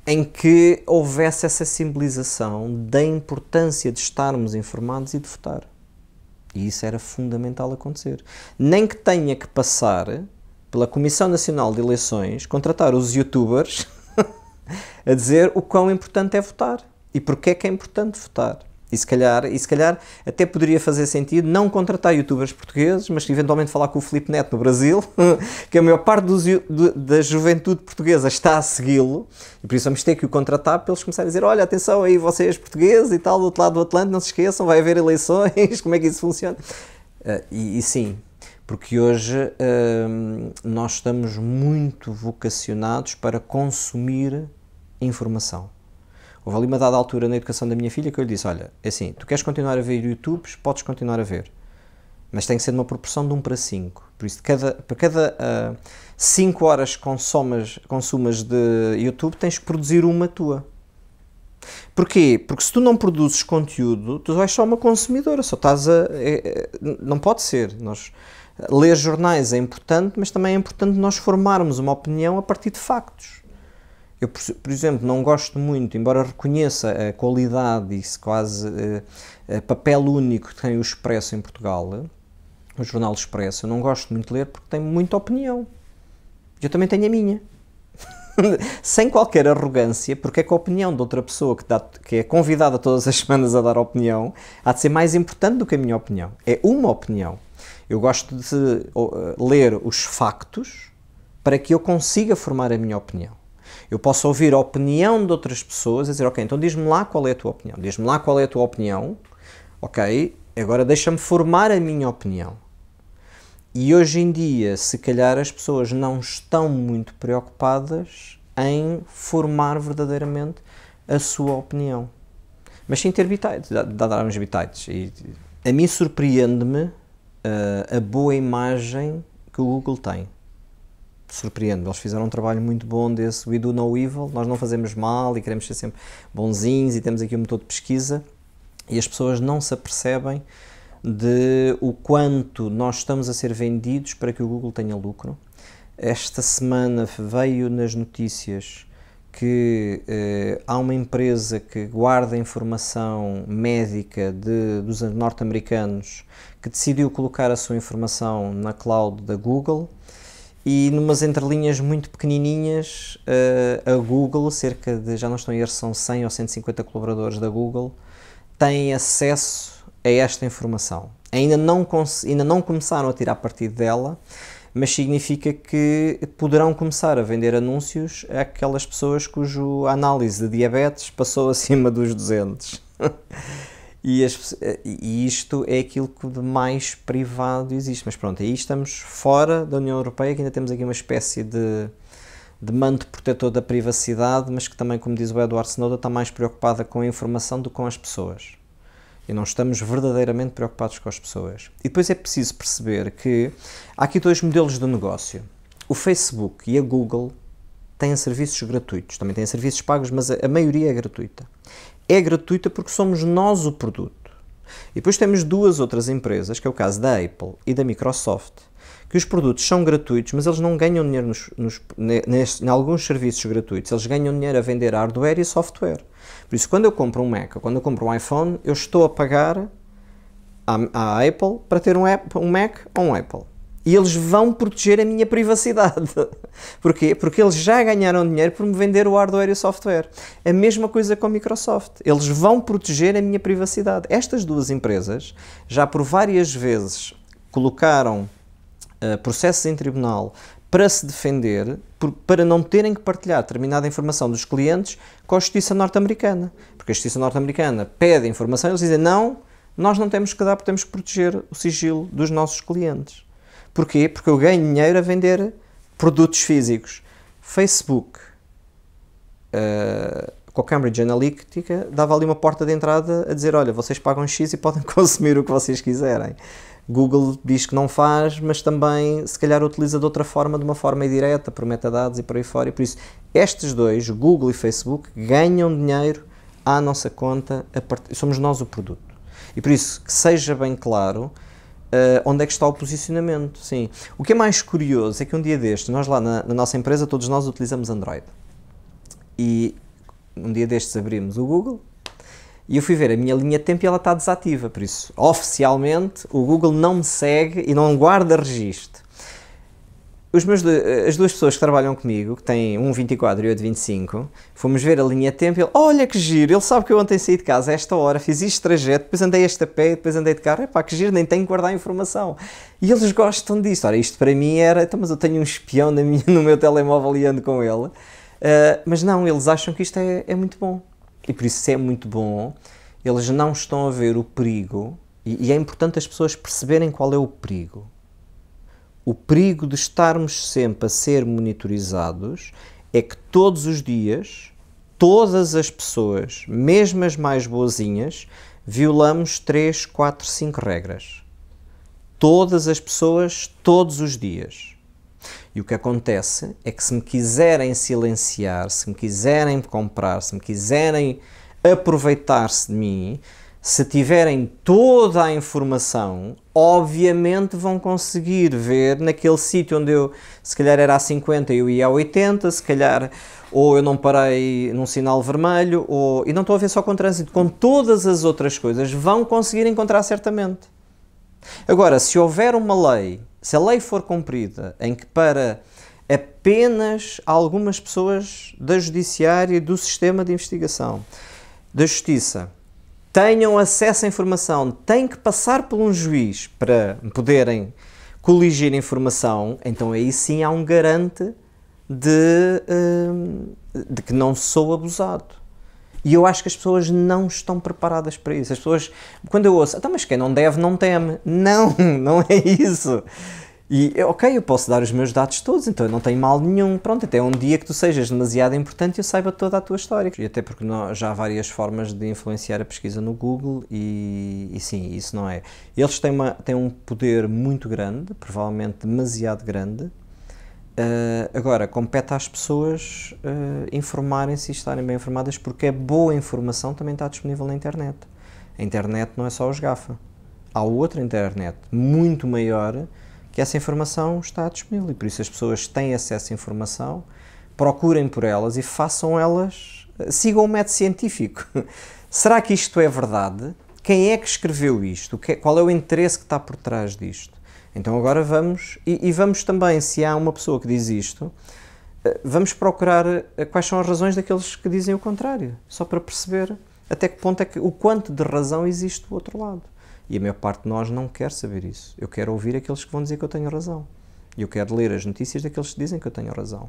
em que houvesse essa simbolização da importância de estarmos informados e de votar. E isso era fundamental acontecer. Nem que tenha que passar pela Comissão Nacional de Eleições, contratar os youtubers a dizer o quão importante é votar e porque é que é importante votar. E se calhar, e se calhar até poderia fazer sentido não contratar youtubers portugueses, mas eventualmente falar com o Felipe Neto no Brasil, que a maior parte dos, da juventude portuguesa está a segui-lo, e por isso vamos ter que o contratar para eles começarem a dizer: olha, atenção aí, vocês portugueses e tal, do outro lado do Atlântico, não se esqueçam, vai haver eleições, como é que isso funciona? Uh, e, e, sim, porque hoje uh, nós estamos muito vocacionados para consumir informação. Houve ali uma dada altura na educação da minha filha que eu lhe disse: Olha, é assim, tu queres continuar a ver YouTubes, podes continuar a ver. Mas tem que ser numa proporção de 1 para 5. Por isso, cada, para cada uh, ah, 5 horas que consumas, consumas de YouTube, tens que produzir uma tua. Porquê? Porque se tu não produzes conteúdo, tu vais só uma consumidora, só estás a. É, é não pode ser. Nós, ler jornais é importante, mas também é importante nós formarmos uma opinião a partir de factos. Eu, por, exemplo, não gosto muito, embora reconheça a qualidade e quase uh, papel único que tem o Expresso em Portugal, o Jornal Expresso, eu não gosto muito de ler porque tem muita opinião. Eu também tenho a minha. Sem qualquer arrogância, porque é que a opinião de outra pessoa que, dá, que é convidada todas as semanas a dar opinião há de ser mais importante do que a minha opinião. É uma opinião. Eu gosto de eh, eh, ler os factos para que eu consiga formar a minha opinião. Eu posso ouvir a opinião de outras pessoas e dizer, ok, então diz-me lá qual é a tua opinião. Diz-me lá qual é a tua opinião, ok? Agora deixa-me formar a minha opinião. E hoje em dia, se calhar, as pessoas não estão muito preocupadas em formar verdadeiramente a sua opinião. Mas sem ter bitites, darmos bitites. E a mim surpreende-me uh, a boa imagem que o Google tem surpreende. Eles fizeram um trabalho muito bom desse We Do No Evil, nós não fazemos mal e queremos ser sempre bonzinhos e temos aqui um motor de pesquisa e as pessoas não se apercebem de o quanto nós estamos a ser vendidos para que o Google tenha lucro. Esta semana veio nas notícias que eh, há uma empresa que guarda informação médica de, dos norte-americanos que decidiu colocar a sua informação na cloud da Google e numas entrelinhas muito pequenininhas eh, a Google, cerca de, já não estão a ir, são 100 ou 150 colaboradores da Google, têm acesso a esta informação. Ainda não, ainda não começaram a tirar partido dela, mas significa que poderão começar a vender anúncios àquelas pessoas cujo análise de diabetes passou acima dos 200. E, as, eh, e, isto é aquilo que de mais privado existe. Mas pronto, aí estamos fora da União Europeia, que ainda temos aqui uma espécie de, de manto protetor da privacidade, mas que também, como diz o Eduardo Snowden, está mais preocupada com a informação do que com as pessoas. E não estamos verdadeiramente preocupados com as pessoas. E depois é preciso perceber que há aqui dois modelos de negócio. O Facebook e a Google têm serviços gratuitos, também têm serviços pagos, mas a, a maioria é gratuita é gratuita porque somos nós o produto. E depois temos duas outras empresas, que é o caso da Apple e da Microsoft, que os produtos são gratuitos, mas eles não ganham dinheiro nos, nos, neste, em alguns serviços gratuitos. Eles ganham dinheiro a vender hardware e software. Por isso, quando eu compro um Mac ou quando eu compro um iPhone, eu estou a pagar à, à Apple para ter um, um Mac ou um Apple e eles vão proteger a minha privacidade. Porquê? Porque eles já ganharam dinheiro por me vender o hardware e o software. A mesma coisa com a Microsoft. Eles vão proteger a minha privacidade. Estas duas empresas já por várias vezes colocaram uh, processos em tribunal para se defender, por, para não terem que partilhar determinada informação dos clientes com a Justiça Norte-Americana. Porque a Justiça Norte-Americana pede informação e eles dizem não, nós não temos que dar porque temos que proteger o sigilo dos nossos clientes. Porquê? Porque eu ganho dinheiro a vender produtos físicos. Facebook, uh, com a Cambridge Analytica, dava ali uma porta de entrada a dizer: olha, vocês pagam X e podem consumir o que vocês quiserem. Google diz que não faz, mas também se calhar utiliza de outra forma, de uma forma indireta, por metadados e por aí fora. E por isso, estes dois, Google e Facebook, ganham dinheiro à nossa conta, part... somos nós o produto. E por isso, que seja bem claro Uh, onde é que está o posicionamento, sim. O que é mais curioso é que um dia destes, nós lá na, na nossa empresa, todos nós utilizamos Android. E um dia destes abrimos o Google e eu fui ver a minha linha de tempo e ela está desativa, por isso, oficialmente, o Google não me segue e não guarda registro os meus, as duas pessoas que trabalham comigo, que têm um 24 e outro 25, fomos ver a linha de tempo e ele, olha que giro, ele sabe que eu ontem saí de casa a esta hora, fiz este trajeto, depois andei este a pé, depois andei de carro, é pá, que giro, nem tenho que guardar informação. E eles gostam disso. Ora, isto para mim era, então, mas eu tenho um espião minha, no meu telemóvel e ando com ele. Uh, mas não, eles acham que isto é, é muito bom. E por isso, se é muito bom, eles não estão a ver o perigo, e, e é importante as pessoas perceberem qual é o perigo o perigo de estarmos sempre a ser monitorizados é que todos os dias, todas as pessoas, mesmo as mais boazinhas, violamos 3, 4, 5 regras. Todas as pessoas, todos os dias. E o que acontece é que se me quiserem silenciar, se me quiserem comprar, se me quiserem aproveitar-se de mim, se tiverem toda a informação, obviamente vão conseguir ver naquele sítio onde eu, se calhar era a 50 e eu ia a 80, se calhar ou eu não parei num sinal vermelho, ou, e não estou a ver só com trânsito, com todas as outras coisas, vão conseguir encontrar certamente. Agora, se houver uma lei, se a lei for cumprida, em que para apenas algumas pessoas da judiciária e do sistema de investigação, da justiça, tenham acesso à informação, têm que passar por um juiz para poderem coligir informação, então aí sim há um garante de, hum, de que não sou abusado. E eu acho que as pessoas não estão preparadas para isso. As pessoas, quando eu ouço, então, mas quem não deve, não teme. Não, não é isso. E, eh, ok, eu posso dar os meus dados todos, então não tem mal nenhum. Pronto, até um dia que tu sejas demasiado importante eu saiba toda a tua história. E até porque não, já há várias formas de influenciar a pesquisa no Google e, e sim, isso não é. Eles têm, uma, têm um poder muito grande, provavelmente demasiado grande, Uh, agora, compete às pessoas uh, informarem-se e estarem bem informadas, porque a é boa informação também está disponível na internet. A internet não é só os GAFA. Há outra internet muito maior que essa informação está disponível e por isso as pessoas têm acesso à informação, procurem por elas e façam elas, sigam o método científico. Será que isto é verdade? Quem é que escreveu isto? É, qual é o interesse que está por trás disto? Então agora vamos, e, e vamos também, se há uma pessoa que diz isto, eh, vamos procurar eh, quais são as razões daqueles que dizem o contrário, só para perceber até que ponto é que o quanto de razão existe do outro lado. E a maior parte de nós não quer saber isso. Eu quero ouvir aqueles que vão dizer que eu tenho razão. E eu quero ler as notícias daqueles que dizem que eu tenho razão.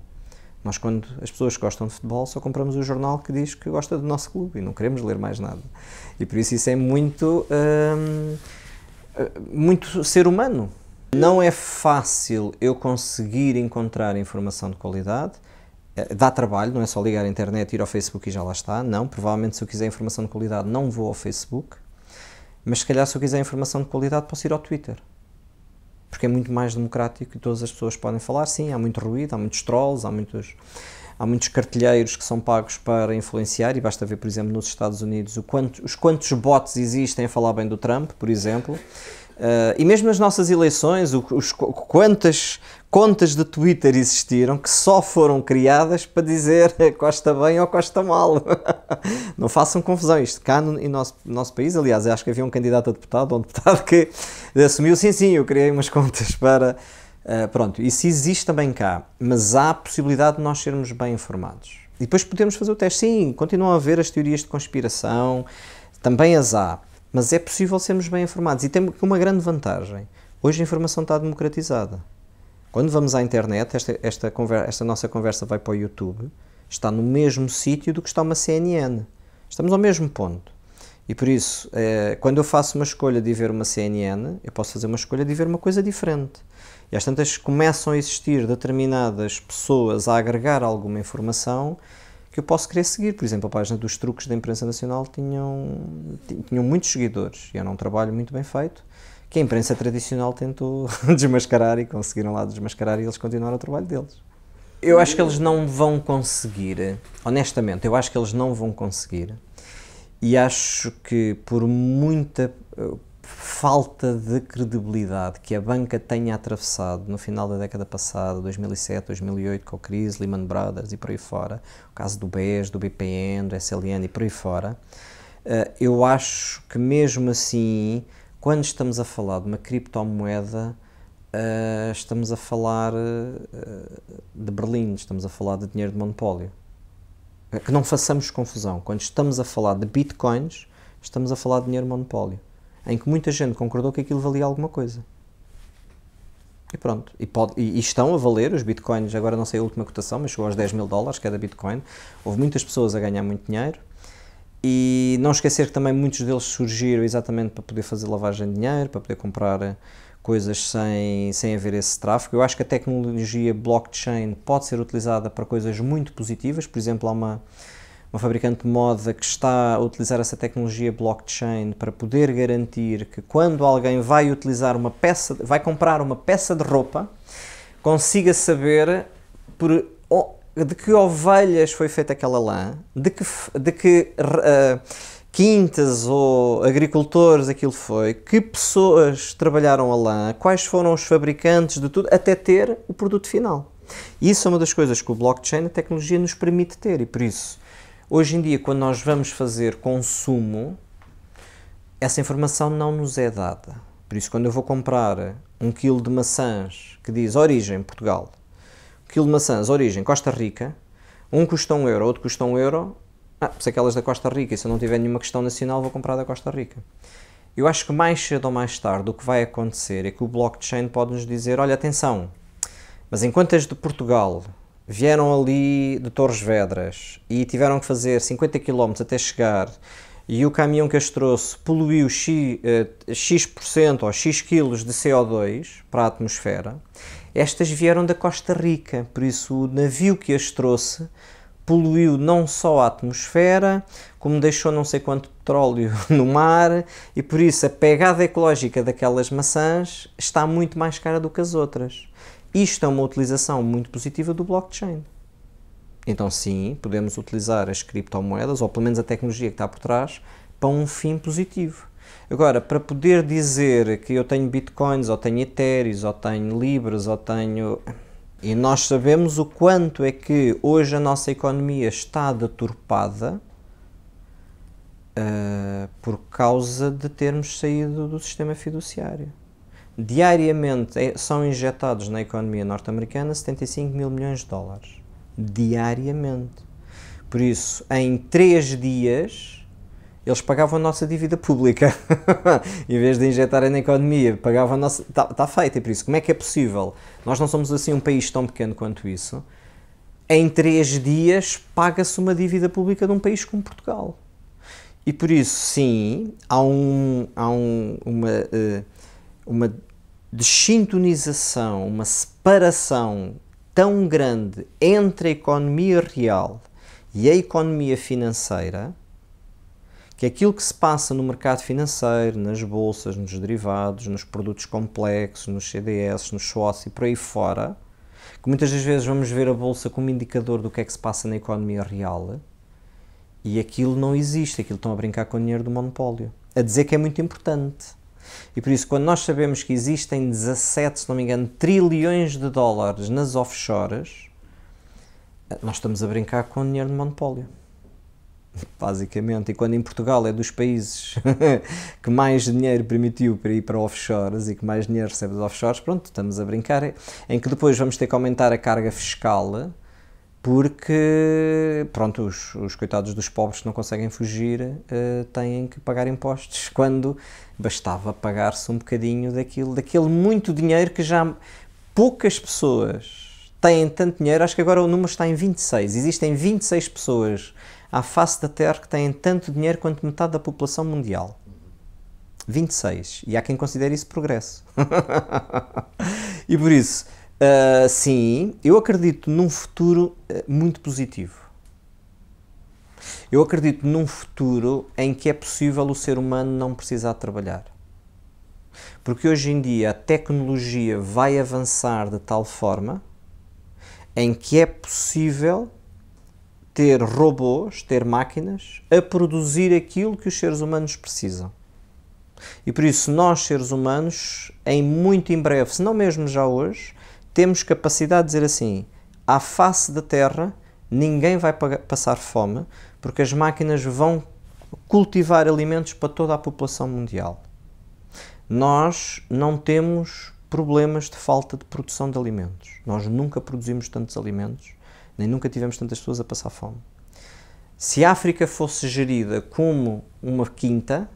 Nós, quando as pessoas gostam de futebol, só compramos o jornal que diz que gosta do nosso clube e não queremos ler mais nada. E por isso isso é muito, hum, hum muito ser humano. Não é fácil eu conseguir encontrar informação de qualidade. Eh, dá trabalho, não é só ligar à internet, ir ao Facebook e já lá está. Não, provavelmente se eu quiser informação de qualidade não vou ao Facebook. Mas se calhar se eu quiser informação de qualidade posso ir ao Twitter. Porque é muito mais democrático e todas as pessoas podem falar. Sim, há muito ruído, há muitos trolls, há muitos, há muitos cartilheiros que são pagos para influenciar. E basta ver, por exemplo, nos Estados Unidos o quanto, os quantos bots existem a falar bem do Trump, por exemplo. Uh, e mesmo nas nossas eleições, os, quantas, contas de Twitter existiram que só foram criadas para dizer Costa bem ou Costa mal. Não façam confusão, isto cá no, no nosso, no nosso país, aliás, acho que havia um candidato a deputado ou um deputado que assumiu, sim, sim, eu criei umas contas para... Uh, pronto, isso existe também cá, mas há a possibilidade de nós sermos bem informados. E depois podemos fazer o teste. Sim, continuam a haver as teorias de conspiração, também as há, mas é possível sermos bem informados. E tem uma grande vantagem. Hoje a informação está democratizada. Quando vamos à internet, esta, esta, conversa, esta nossa conversa vai para o YouTube, está no mesmo sítio do que está uma CNN. Estamos ao mesmo ponto. E por isso, eh, quando eu faço uma escolha de ver uma CNN, eu posso fazer uma escolha de ver uma coisa diferente. E às tantas começam a existir determinadas pessoas a agregar alguma informação que eu posso querer seguir. Por exemplo, a página dos truques da imprensa nacional tinham, tinham muitos seguidores e era um trabalho muito bem feito que a imprensa tradicional tentou desmascarar e conseguiram lá desmascarar e eles continuaram o trabalho deles. Eu acho que eles não vão conseguir, honestamente, eu acho que eles não vão conseguir. E acho que por muita eh, falta de credibilidade que a banca tenha atravessado no final da década passada, 2007, 2008, com a crise, Lehman Brothers e por aí fora, o caso do BES, do BPN, do SLN e por aí fora, eh, eu acho que mesmo assim quando estamos a falar de uma criptomoeda, uh, estamos a falar uh, de Berlim, estamos a falar de dinheiro de monopólio. Eh, que não façamos confusão. Quando estamos a falar de bitcoins, estamos a falar de dinheiro de monopólio. Em que muita gente concordou que aquilo valia alguma coisa. E pronto. E, pode, e, estão a valer os bitcoins, agora não sei a última cotação, mas chegou aos 10 mil dólares cada é bitcoin. Houve muitas pessoas a ganhar muito dinheiro. E não esquecer que também muitos deles surgiram exatamente para poder fazer lavagem de dinheiro, para poder comprar eh, coisas sem, sem haver esse tráfego. Eu acho que a tecnologia blockchain pode ser utilizada para coisas muito positivas, por exemplo, há uma, uma fabricante de moda que está a utilizar essa tecnologia blockchain para poder garantir que quando alguém vai utilizar uma peça, vai comprar uma peça de roupa, consiga saber por de que ovelhas foi feita aquela lã, de que, de que uh, eh, quintas ou agricultores aquilo foi, que pessoas trabalharam a lã, quais foram os fabricantes de tudo, até ter o produto final. E isso é uma das coisas que o blockchain, a tecnologia, nos permite ter e por isso, hoje em dia, quando nós vamos fazer consumo, essa informação não nos é dada. Por isso, quando eu vou comprar um quilo de maçãs que diz origem Portugal quilo de maçãs, origem Costa Rica, um custa um euro, outro custa um euro. Ah, se aquelas da Costa Rica, e se eu não tiver nenhuma questão nacional, vou comprar da Costa Rica. Eu acho que mais cedo ou mais tarde o que vai acontecer é que o blockchain pode nos dizer: olha, atenção, mas enquanto as de Portugal vieram ali de Torres Vedras e tiveram que fazer 50 km até chegar e o caminhão que as trouxe poluiu X%, eh, X ou X quilos de CO2 para a atmosfera, estas vieram da Costa Rica, por isso o navio que as trouxe poluiu não só a atmosfera, como deixou não sei quanto petróleo no mar, e por isso a pegada ecológica daquelas maçãs está muito mais cara do que as outras. Isto é uma utilização muito positiva do blockchain. Então, sim, podemos utilizar as criptomoedas, ou pelo menos a tecnologia que está por trás, para um fim positivo. Agora, para poder dizer que eu tenho bitcoins, ou tenho etéreos, ou tenho libras, ou tenho. E nós sabemos o quanto é que hoje a nossa economia está deturpada uh, por causa de termos saído do sistema fiduciário. Diariamente é, são injetados na economia norte-americana 75 mil milhões de dólares. Diariamente. Por isso, em três dias, eles pagavam a nossa dívida pública, em vez de injetarem na economia, pagavam a nossa... Está tá feito, é por isso. Como é que é possível? Nós não somos assim um país tão pequeno quanto isso. Em três dias paga-se uma dívida pública de um país como Portugal. E por isso, sim, há, um, há um, uma, eh, uma desintonização, uma separação tão grande entre a economia real e a economia financeira que aquilo que se passa no mercado financeiro, nas bolsas, nos derivados, nos produtos complexos, nos CDS, nos swaps e por aí fora, que muitas das vezes vamos ver a bolsa como indicador do que é que se passa na economia real, e aquilo não existe, aquilo estão a brincar com o dinheiro do monopólio, a dizer que é muito importante. E por isso, quando nós sabemos que existem 17, se não me engano, trilhões de dólares nas offshores, nós estamos a brincar com o dinheiro do monopólio basicamente. E quando em Portugal é dos países que mais dinheiro permitiu para ir para offshores e que mais dinheiro recebe dos offshores, pronto, estamos a brincar, é, em que depois vamos ter que aumentar a carga fiscal porque, pronto, os, os coitados dos pobres que não conseguem fugir uh, têm que pagar impostos quando bastava pagar-se um bocadinho daquilo, daquele muito dinheiro que já poucas pessoas têm tanto dinheiro, acho que agora o número está em 26, existem 26 pessoas à face da Terra que têm tanto dinheiro quanto metade da população mundial. 26. E há quem considere isso progresso. e por isso, uh, sim, eu acredito num futuro uh, muito positivo. Eu acredito num futuro em que é possível o ser humano não precisar trabalhar. Porque hoje em dia a tecnologia vai avançar de tal forma em que é possível ter robôs, ter máquinas a produzir aquilo que os seres humanos precisam. E por isso, nós, seres humanos, em muito em breve, se não mesmo já hoje, temos capacidade de dizer assim: à face da Terra, ninguém vai passar fome, porque as máquinas vão cultivar alimentos para toda a população mundial. Nós não temos problemas de falta de produção de alimentos. Nós nunca produzimos tantos alimentos nem nunca tivemos tantas pessoas a passar fome. Se a África fosse gerida como uma quinta,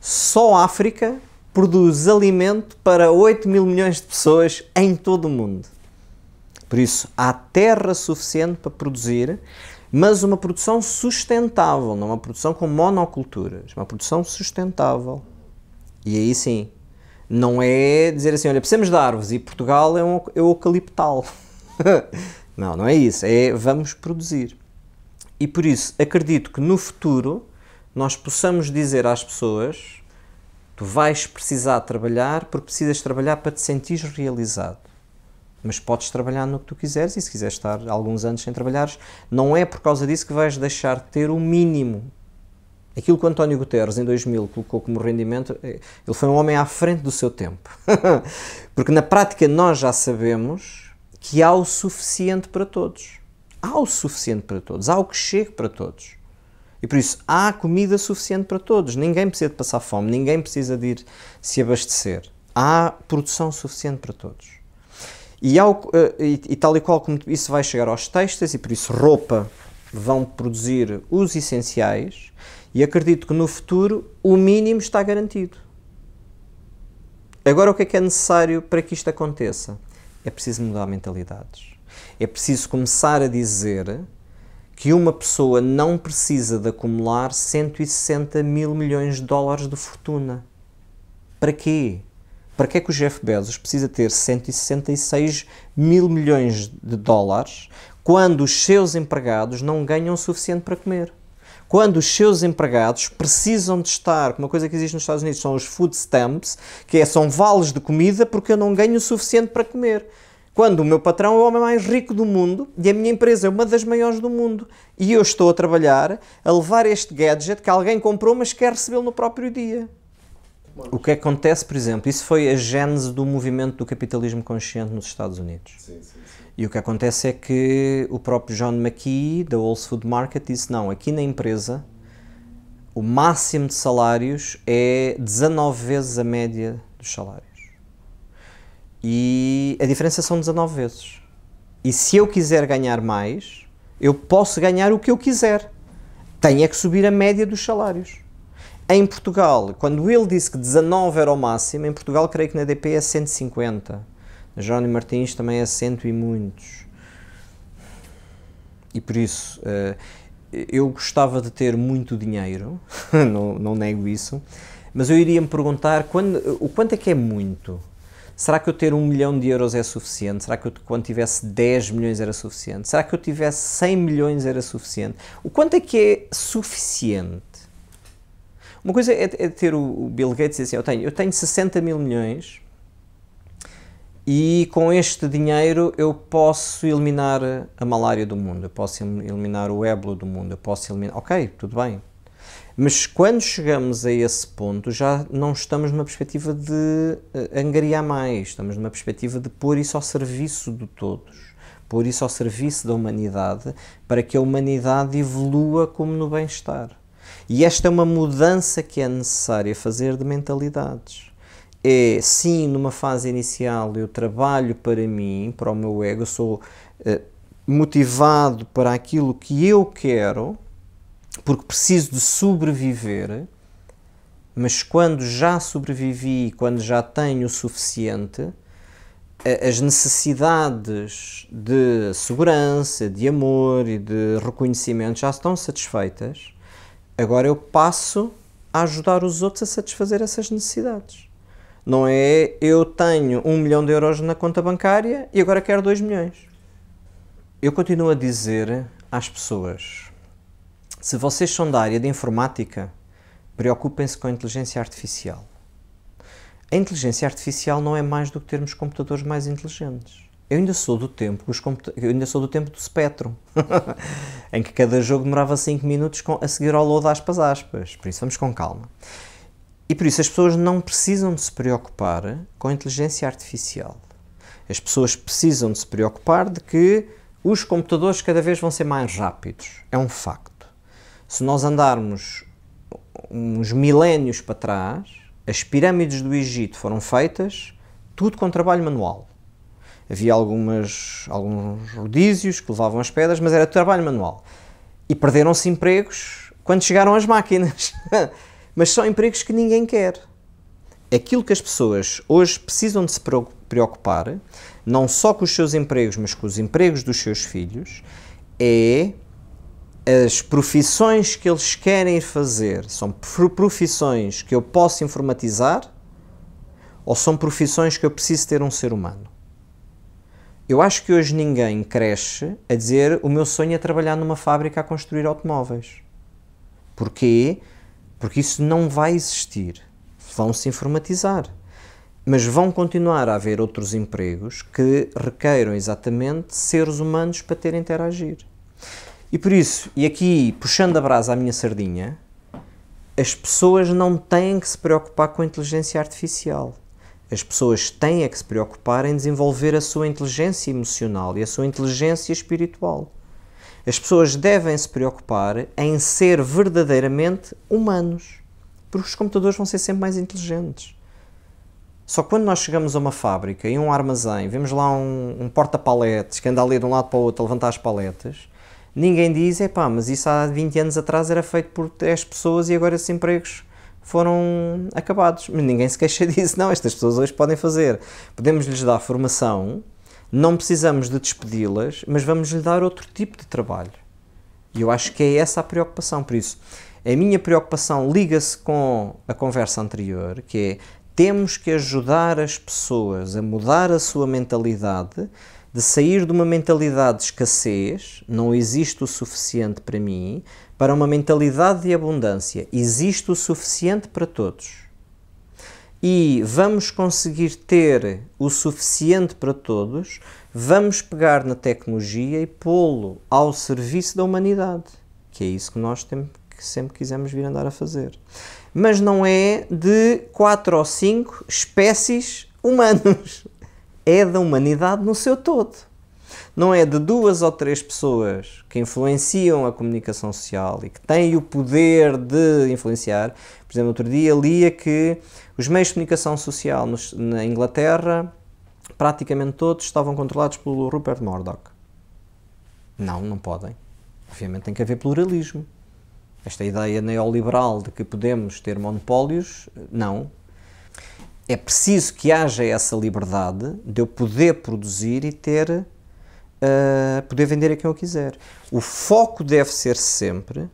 só a África produz alimento para 8 mil milhões de pessoas em todo o mundo. Por isso, há terra suficiente para produzir, mas uma produção sustentável, não uma produção com monoculturas, uma produção sustentável. E aí sim, não é dizer assim, olha, precisamos de árvores e Portugal é um eucaliptal. Não, não é isso. É vamos produzir. E por isso acredito que no futuro nós possamos dizer às pessoas: tu vais precisar trabalhar porque precisas trabalhar para te sentir realizado. Mas podes trabalhar no que tu quiseres e se quiseres estar alguns anos sem trabalhares, não é por causa disso que vais deixar de ter o mínimo. Aquilo que António Guterres em 2000 colocou como rendimento, eh, ele foi um homem à frente do seu tempo. porque na prática nós já sabemos que há o suficiente para todos. Há o suficiente para todos, há o que chegue para todos. E por isso há comida suficiente para todos. Ninguém precisa de passar fome, ninguém precisa de ir se abastecer. Há produção suficiente para todos. E, ao, eh, e, e, tal e qual como isso vai chegar aos textos, e por isso roupa vão produzir os essenciais, e acredito que no futuro o mínimo está garantido. Agora, o que é que é necessário para que isto aconteça? é preciso mudar mentalidades. É preciso começar a dizer que uma pessoa não precisa de acumular 160 mil milhões de dólares de fortuna. Para quê? Para que é que o Jeff Bezos precisa ter 166 mil milhões de dólares quando os seus empregados não ganham o suficiente para comer? quando os seus empregados precisam de estar, uma coisa que existe nos Estados Unidos são os food stamps, que é, são vales de comida porque eu não ganho o suficiente para comer. Quando o meu patrão é o homem mais rico do mundo e a minha empresa é uma das maiores do mundo e eu estou a trabalhar a levar este gadget que alguém comprou mas quer recebê-lo no próprio dia. O que acontece, por exemplo, isso foi a gênese do movimento do capitalismo consciente nos Estados Unidos. Sim, sim. E o que acontece é que o próprio John McKee, da Whole Food Market, disse: não, aqui na empresa o máximo de salários é 19 vezes a média dos salários. E a diferença são 19 vezes. E se eu quiser ganhar mais, eu posso ganhar o que eu quiser. Tenho é que subir a média dos salários. Em Portugal, quando ele disse que 19 era o máximo, em Portugal creio que na DP é 150 Johnny Martins também é cento e muitos. E por isso, eh, eu gostava de ter muito dinheiro, não, não nego isso, mas eu iria me perguntar quando, o quanto é que é muito? Será que eu ter um milhão de euros é suficiente? Será que eu, quando tivesse 10 milhões era suficiente? Será que eu tivesse 100 milhões era suficiente? O quanto é que é suficiente? Uma coisa é, é ter o, o Bill Gates e dizer assim, eu tenho, eu tenho 60 mil milhões, e com este dinheiro eu posso eliminar a malária do mundo, eu posso eliminar o ébola do mundo, eu posso eliminar. Ok, tudo bem. Mas quando chegamos a esse ponto, já não estamos numa perspectiva de eh, angariar mais, estamos numa perspectiva de pôr isso ao serviço de todos, pôr isso ao serviço da humanidade, para que a humanidade evolua como no bem-estar. E esta é uma mudança que é necessária fazer de mentalidades é sim, numa fase inicial eu trabalho para mim, para o meu ego, eu sou eh, motivado para aquilo que eu quero, porque preciso de sobreviver, mas quando já sobrevivi, quando já tenho o suficiente, eh, as necessidades de segurança, de amor e de reconhecimento já estão satisfeitas. Agora eu passo a ajudar os outros a satisfazer essas necessidades. Não é eu tenho um milhão de euros na conta bancária e agora quero dois milhões. Eu continuo a dizer às pessoas: se vocês são da área de informática, preocupem-se com a inteligência artificial. A inteligência artificial não é mais do que termos computadores mais inteligentes. Eu ainda sou do tempo, os eu ainda sou do tempo do Spectrum, em que cada jogo demorava 5 minutos a seguir ao load aspas aspas. Por isso vamos com calma. E por isso as pessoas não precisam de se preocupar com a inteligência artificial. As pessoas precisam de se preocupar de que os computadores cada vez vão ser mais rápidos. É um facto. Se nós andarmos uns milénios para trás, as pirâmides do Egito foram feitas tudo com trabalho manual. Havia algumas, alguns rodízios que levavam as pedras, mas era trabalho manual. E perderam-se empregos quando chegaram as máquinas. mas são empregos que ninguém quer. Aquilo que as pessoas hoje precisam de se preocupar, não só com os seus empregos, mas com os empregos dos seus filhos, é as profissões que eles querem fazer. São profissões que eu posso informatizar ou são profissões que eu preciso ter um ser humano? Eu acho que hoje ninguém cresce a dizer o meu sonho é trabalhar numa fábrica a construir automóveis. Porquê? porque isso não vai existir. Vão se informatizar. Mas vão continuar a haver outros empregos que requeiram exatamente seres humanos para terem interagir. E por isso, e aqui puxando a brasa à minha sardinha, as pessoas não têm que se preocupar com a inteligência artificial. As pessoas têm é que se preocupar em desenvolver a sua inteligência emocional e a sua inteligência espiritual. As pessoas devem se preocupar em ser verdadeiramente humanos, porque os computadores vão ser sempre mais inteligentes. Só quando nós chegamos a uma fábrica e um armazém, vemos lá um, um porta-paletes que anda ali de um lado para o outro a levantar as paletas, ninguém diz, é pá, mas isso há 20 anos atrás era feito por 10 pessoas e agora esses empregos foram acabados. Mas ninguém se queixa disso, não. Estas pessoas hoje podem fazer. Podemos lhes dar formação não precisamos de despedi-las, mas vamos lhe dar outro tipo de trabalho. E eu acho que é essa a preocupação. Por isso, a minha preocupação liga-se com a conversa anterior, que é temos que ajudar as pessoas a mudar a sua mentalidade, de sair de uma mentalidade de escassez, não existe o suficiente para mim, para uma mentalidade de abundância, existe o suficiente para todos e vamos conseguir ter o suficiente para todos, vamos pegar na tecnologia e pô-lo ao serviço da humanidade, que é isso que nós temos, que sempre quisemos vir andar a fazer. Mas não é de quatro ou cinco espécies humanas, é da humanidade no seu todo. Não é de duas ou três pessoas que influenciam a comunicação social e que têm o poder de influenciar. Por exemplo, outro dia lia que os meios de comunicação social nos, na Inglaterra, praticamente todos estavam controlados pelo Rupert Murdoch. Não, não podem. Obviamente tem que haver pluralismo. Esta ideia neoliberal de que podemos ter monopólios, não. É preciso que haja essa liberdade de eu poder produzir e ter, uh, poder vender a quem eu quiser. O foco deve ser sempre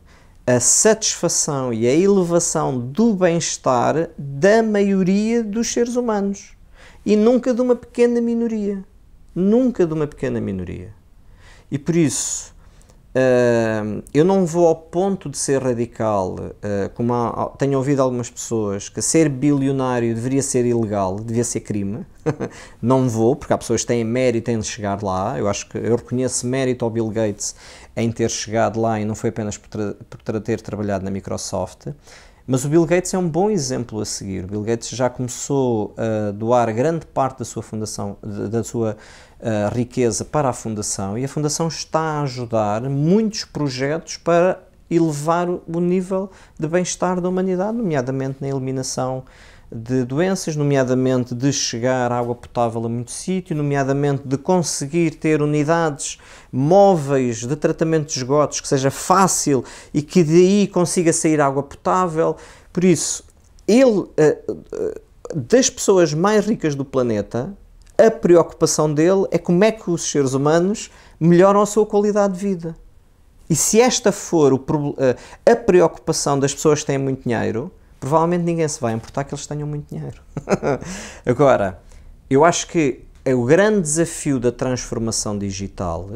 a satisfação e a elevação do bem-estar da maioria dos seres humanos e nunca de uma pequena minoria. Nunca de uma pequena minoria. E por isso, ah, eu não vou ao ponto de ser radical, uh, como há, tenho ouvido algumas pessoas, que ser bilionário deveria ser ilegal, devia ser crime. não vou, porque há pessoas que têm mérito em chegar lá. Eu acho que eu reconheço mérito ao Bill Gates em ter chegado lá e não foi apenas por, tra por ter trabalhado na Microsoft. Mas o Bill Gates é um bom exemplo a seguir. O Bill Gates já começou a doar grande parte da sua fundação, da sua eh, riqueza para a fundação e a fundação está a ajudar muitos projetos para elevar o nível de bem-estar da humanidade, nomeadamente na eliminação de doenças, nomeadamente de chegar água potável a muito sítio, nomeadamente de conseguir ter unidades móveis de tratamento de esgotos que seja fácil e que daí consiga sair água potável. Por isso, ele, eh, eh, das pessoas mais ricas do planeta, a preocupação dele é como é que os seres humanos melhoram a sua qualidade de vida. E se esta for eh, a preocupação das pessoas que têm muito dinheiro, provavelmente ninguém se vai importar que eles tenham muito dinheiro. Agora, eu acho que o grande desafio da transformação digital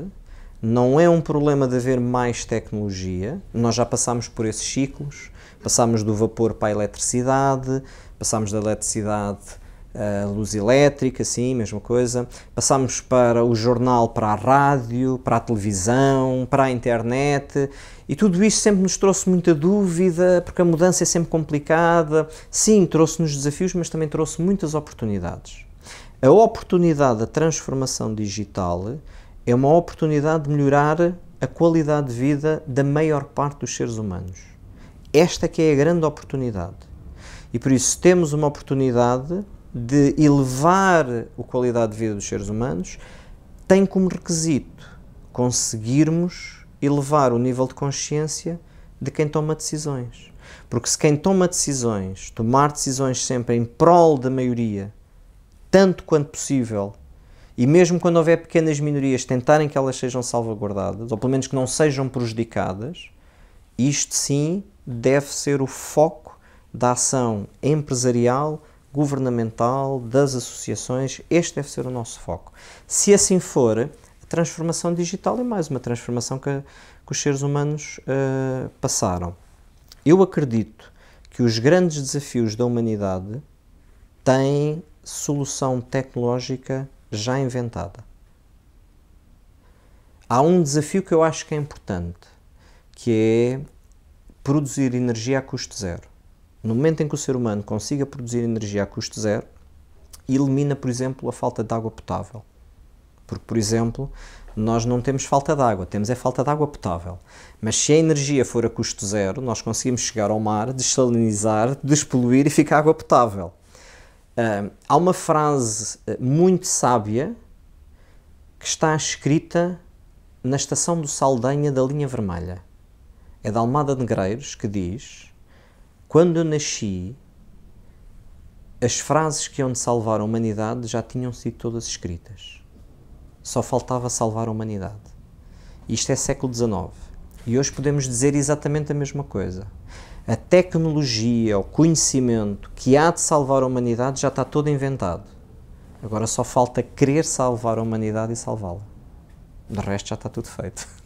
não é um problema de haver mais tecnologia. Nós já passámos por esses ciclos, passámos do vapor para a eletricidade, passámos da eletricidade a luz elétrica, sim, mesma coisa. Passámos para o jornal, para a rádio, para a televisão, para a internet e tudo isto sempre nos trouxe muita dúvida, porque a mudança é sempre complicada. Sim, trouxe-nos desafios, mas também trouxe muitas oportunidades. A oportunidade da transformação digital é uma oportunidade de melhorar a qualidade de vida da maior parte dos seres humanos. Esta que é a grande oportunidade. E por isso temos uma oportunidade de elevar a qualidade de vida dos seres humanos tem como requisito conseguirmos elevar o nível de consciência de quem toma decisões. Porque se quem toma decisões, tomar decisões sempre em prol da maioria, tanto quanto possível, e mesmo quando houver pequenas minorias, tentarem que elas sejam salvaguardadas, ou pelo menos que não sejam prejudicadas, isto sim deve ser o foco da ação empresarial governamental, das associações, este deve ser o nosso foco. Se assim for, a transformação digital é mais uma transformação que, que os seres humanos uh, passaram. Eu acredito que os grandes desafios da humanidade têm solução tecnológica já inventada. Há um desafio que eu acho que é importante, que é produzir energia a custo zero. No momento em que o ser humano consiga produzir energia a custo zero, elimina, por exemplo, a falta de água potável. Porque, por exemplo, nós não temos falta de água, temos é falta de água potável. Mas se a energia for a custo zero, nós conseguimos chegar ao mar, desalinizar, despoluir e ficar água potável. Uh, há uma frase eh, muito sábia que está escrita na estação do Saldanha da linha vermelha. É da Almada Negreiros que diz quando eu nasci, as frases que iam salvar a humanidade já tinham sido todas escritas. Só faltava salvar a humanidade. Isto é século XIX. E hoje podemos dizer exatamente a mesma coisa. A tecnologia, o conhecimento que há de salvar a humanidade já está todo inventado. Agora só falta querer salvar a humanidade e salvá-la. De resto, já está tudo feito.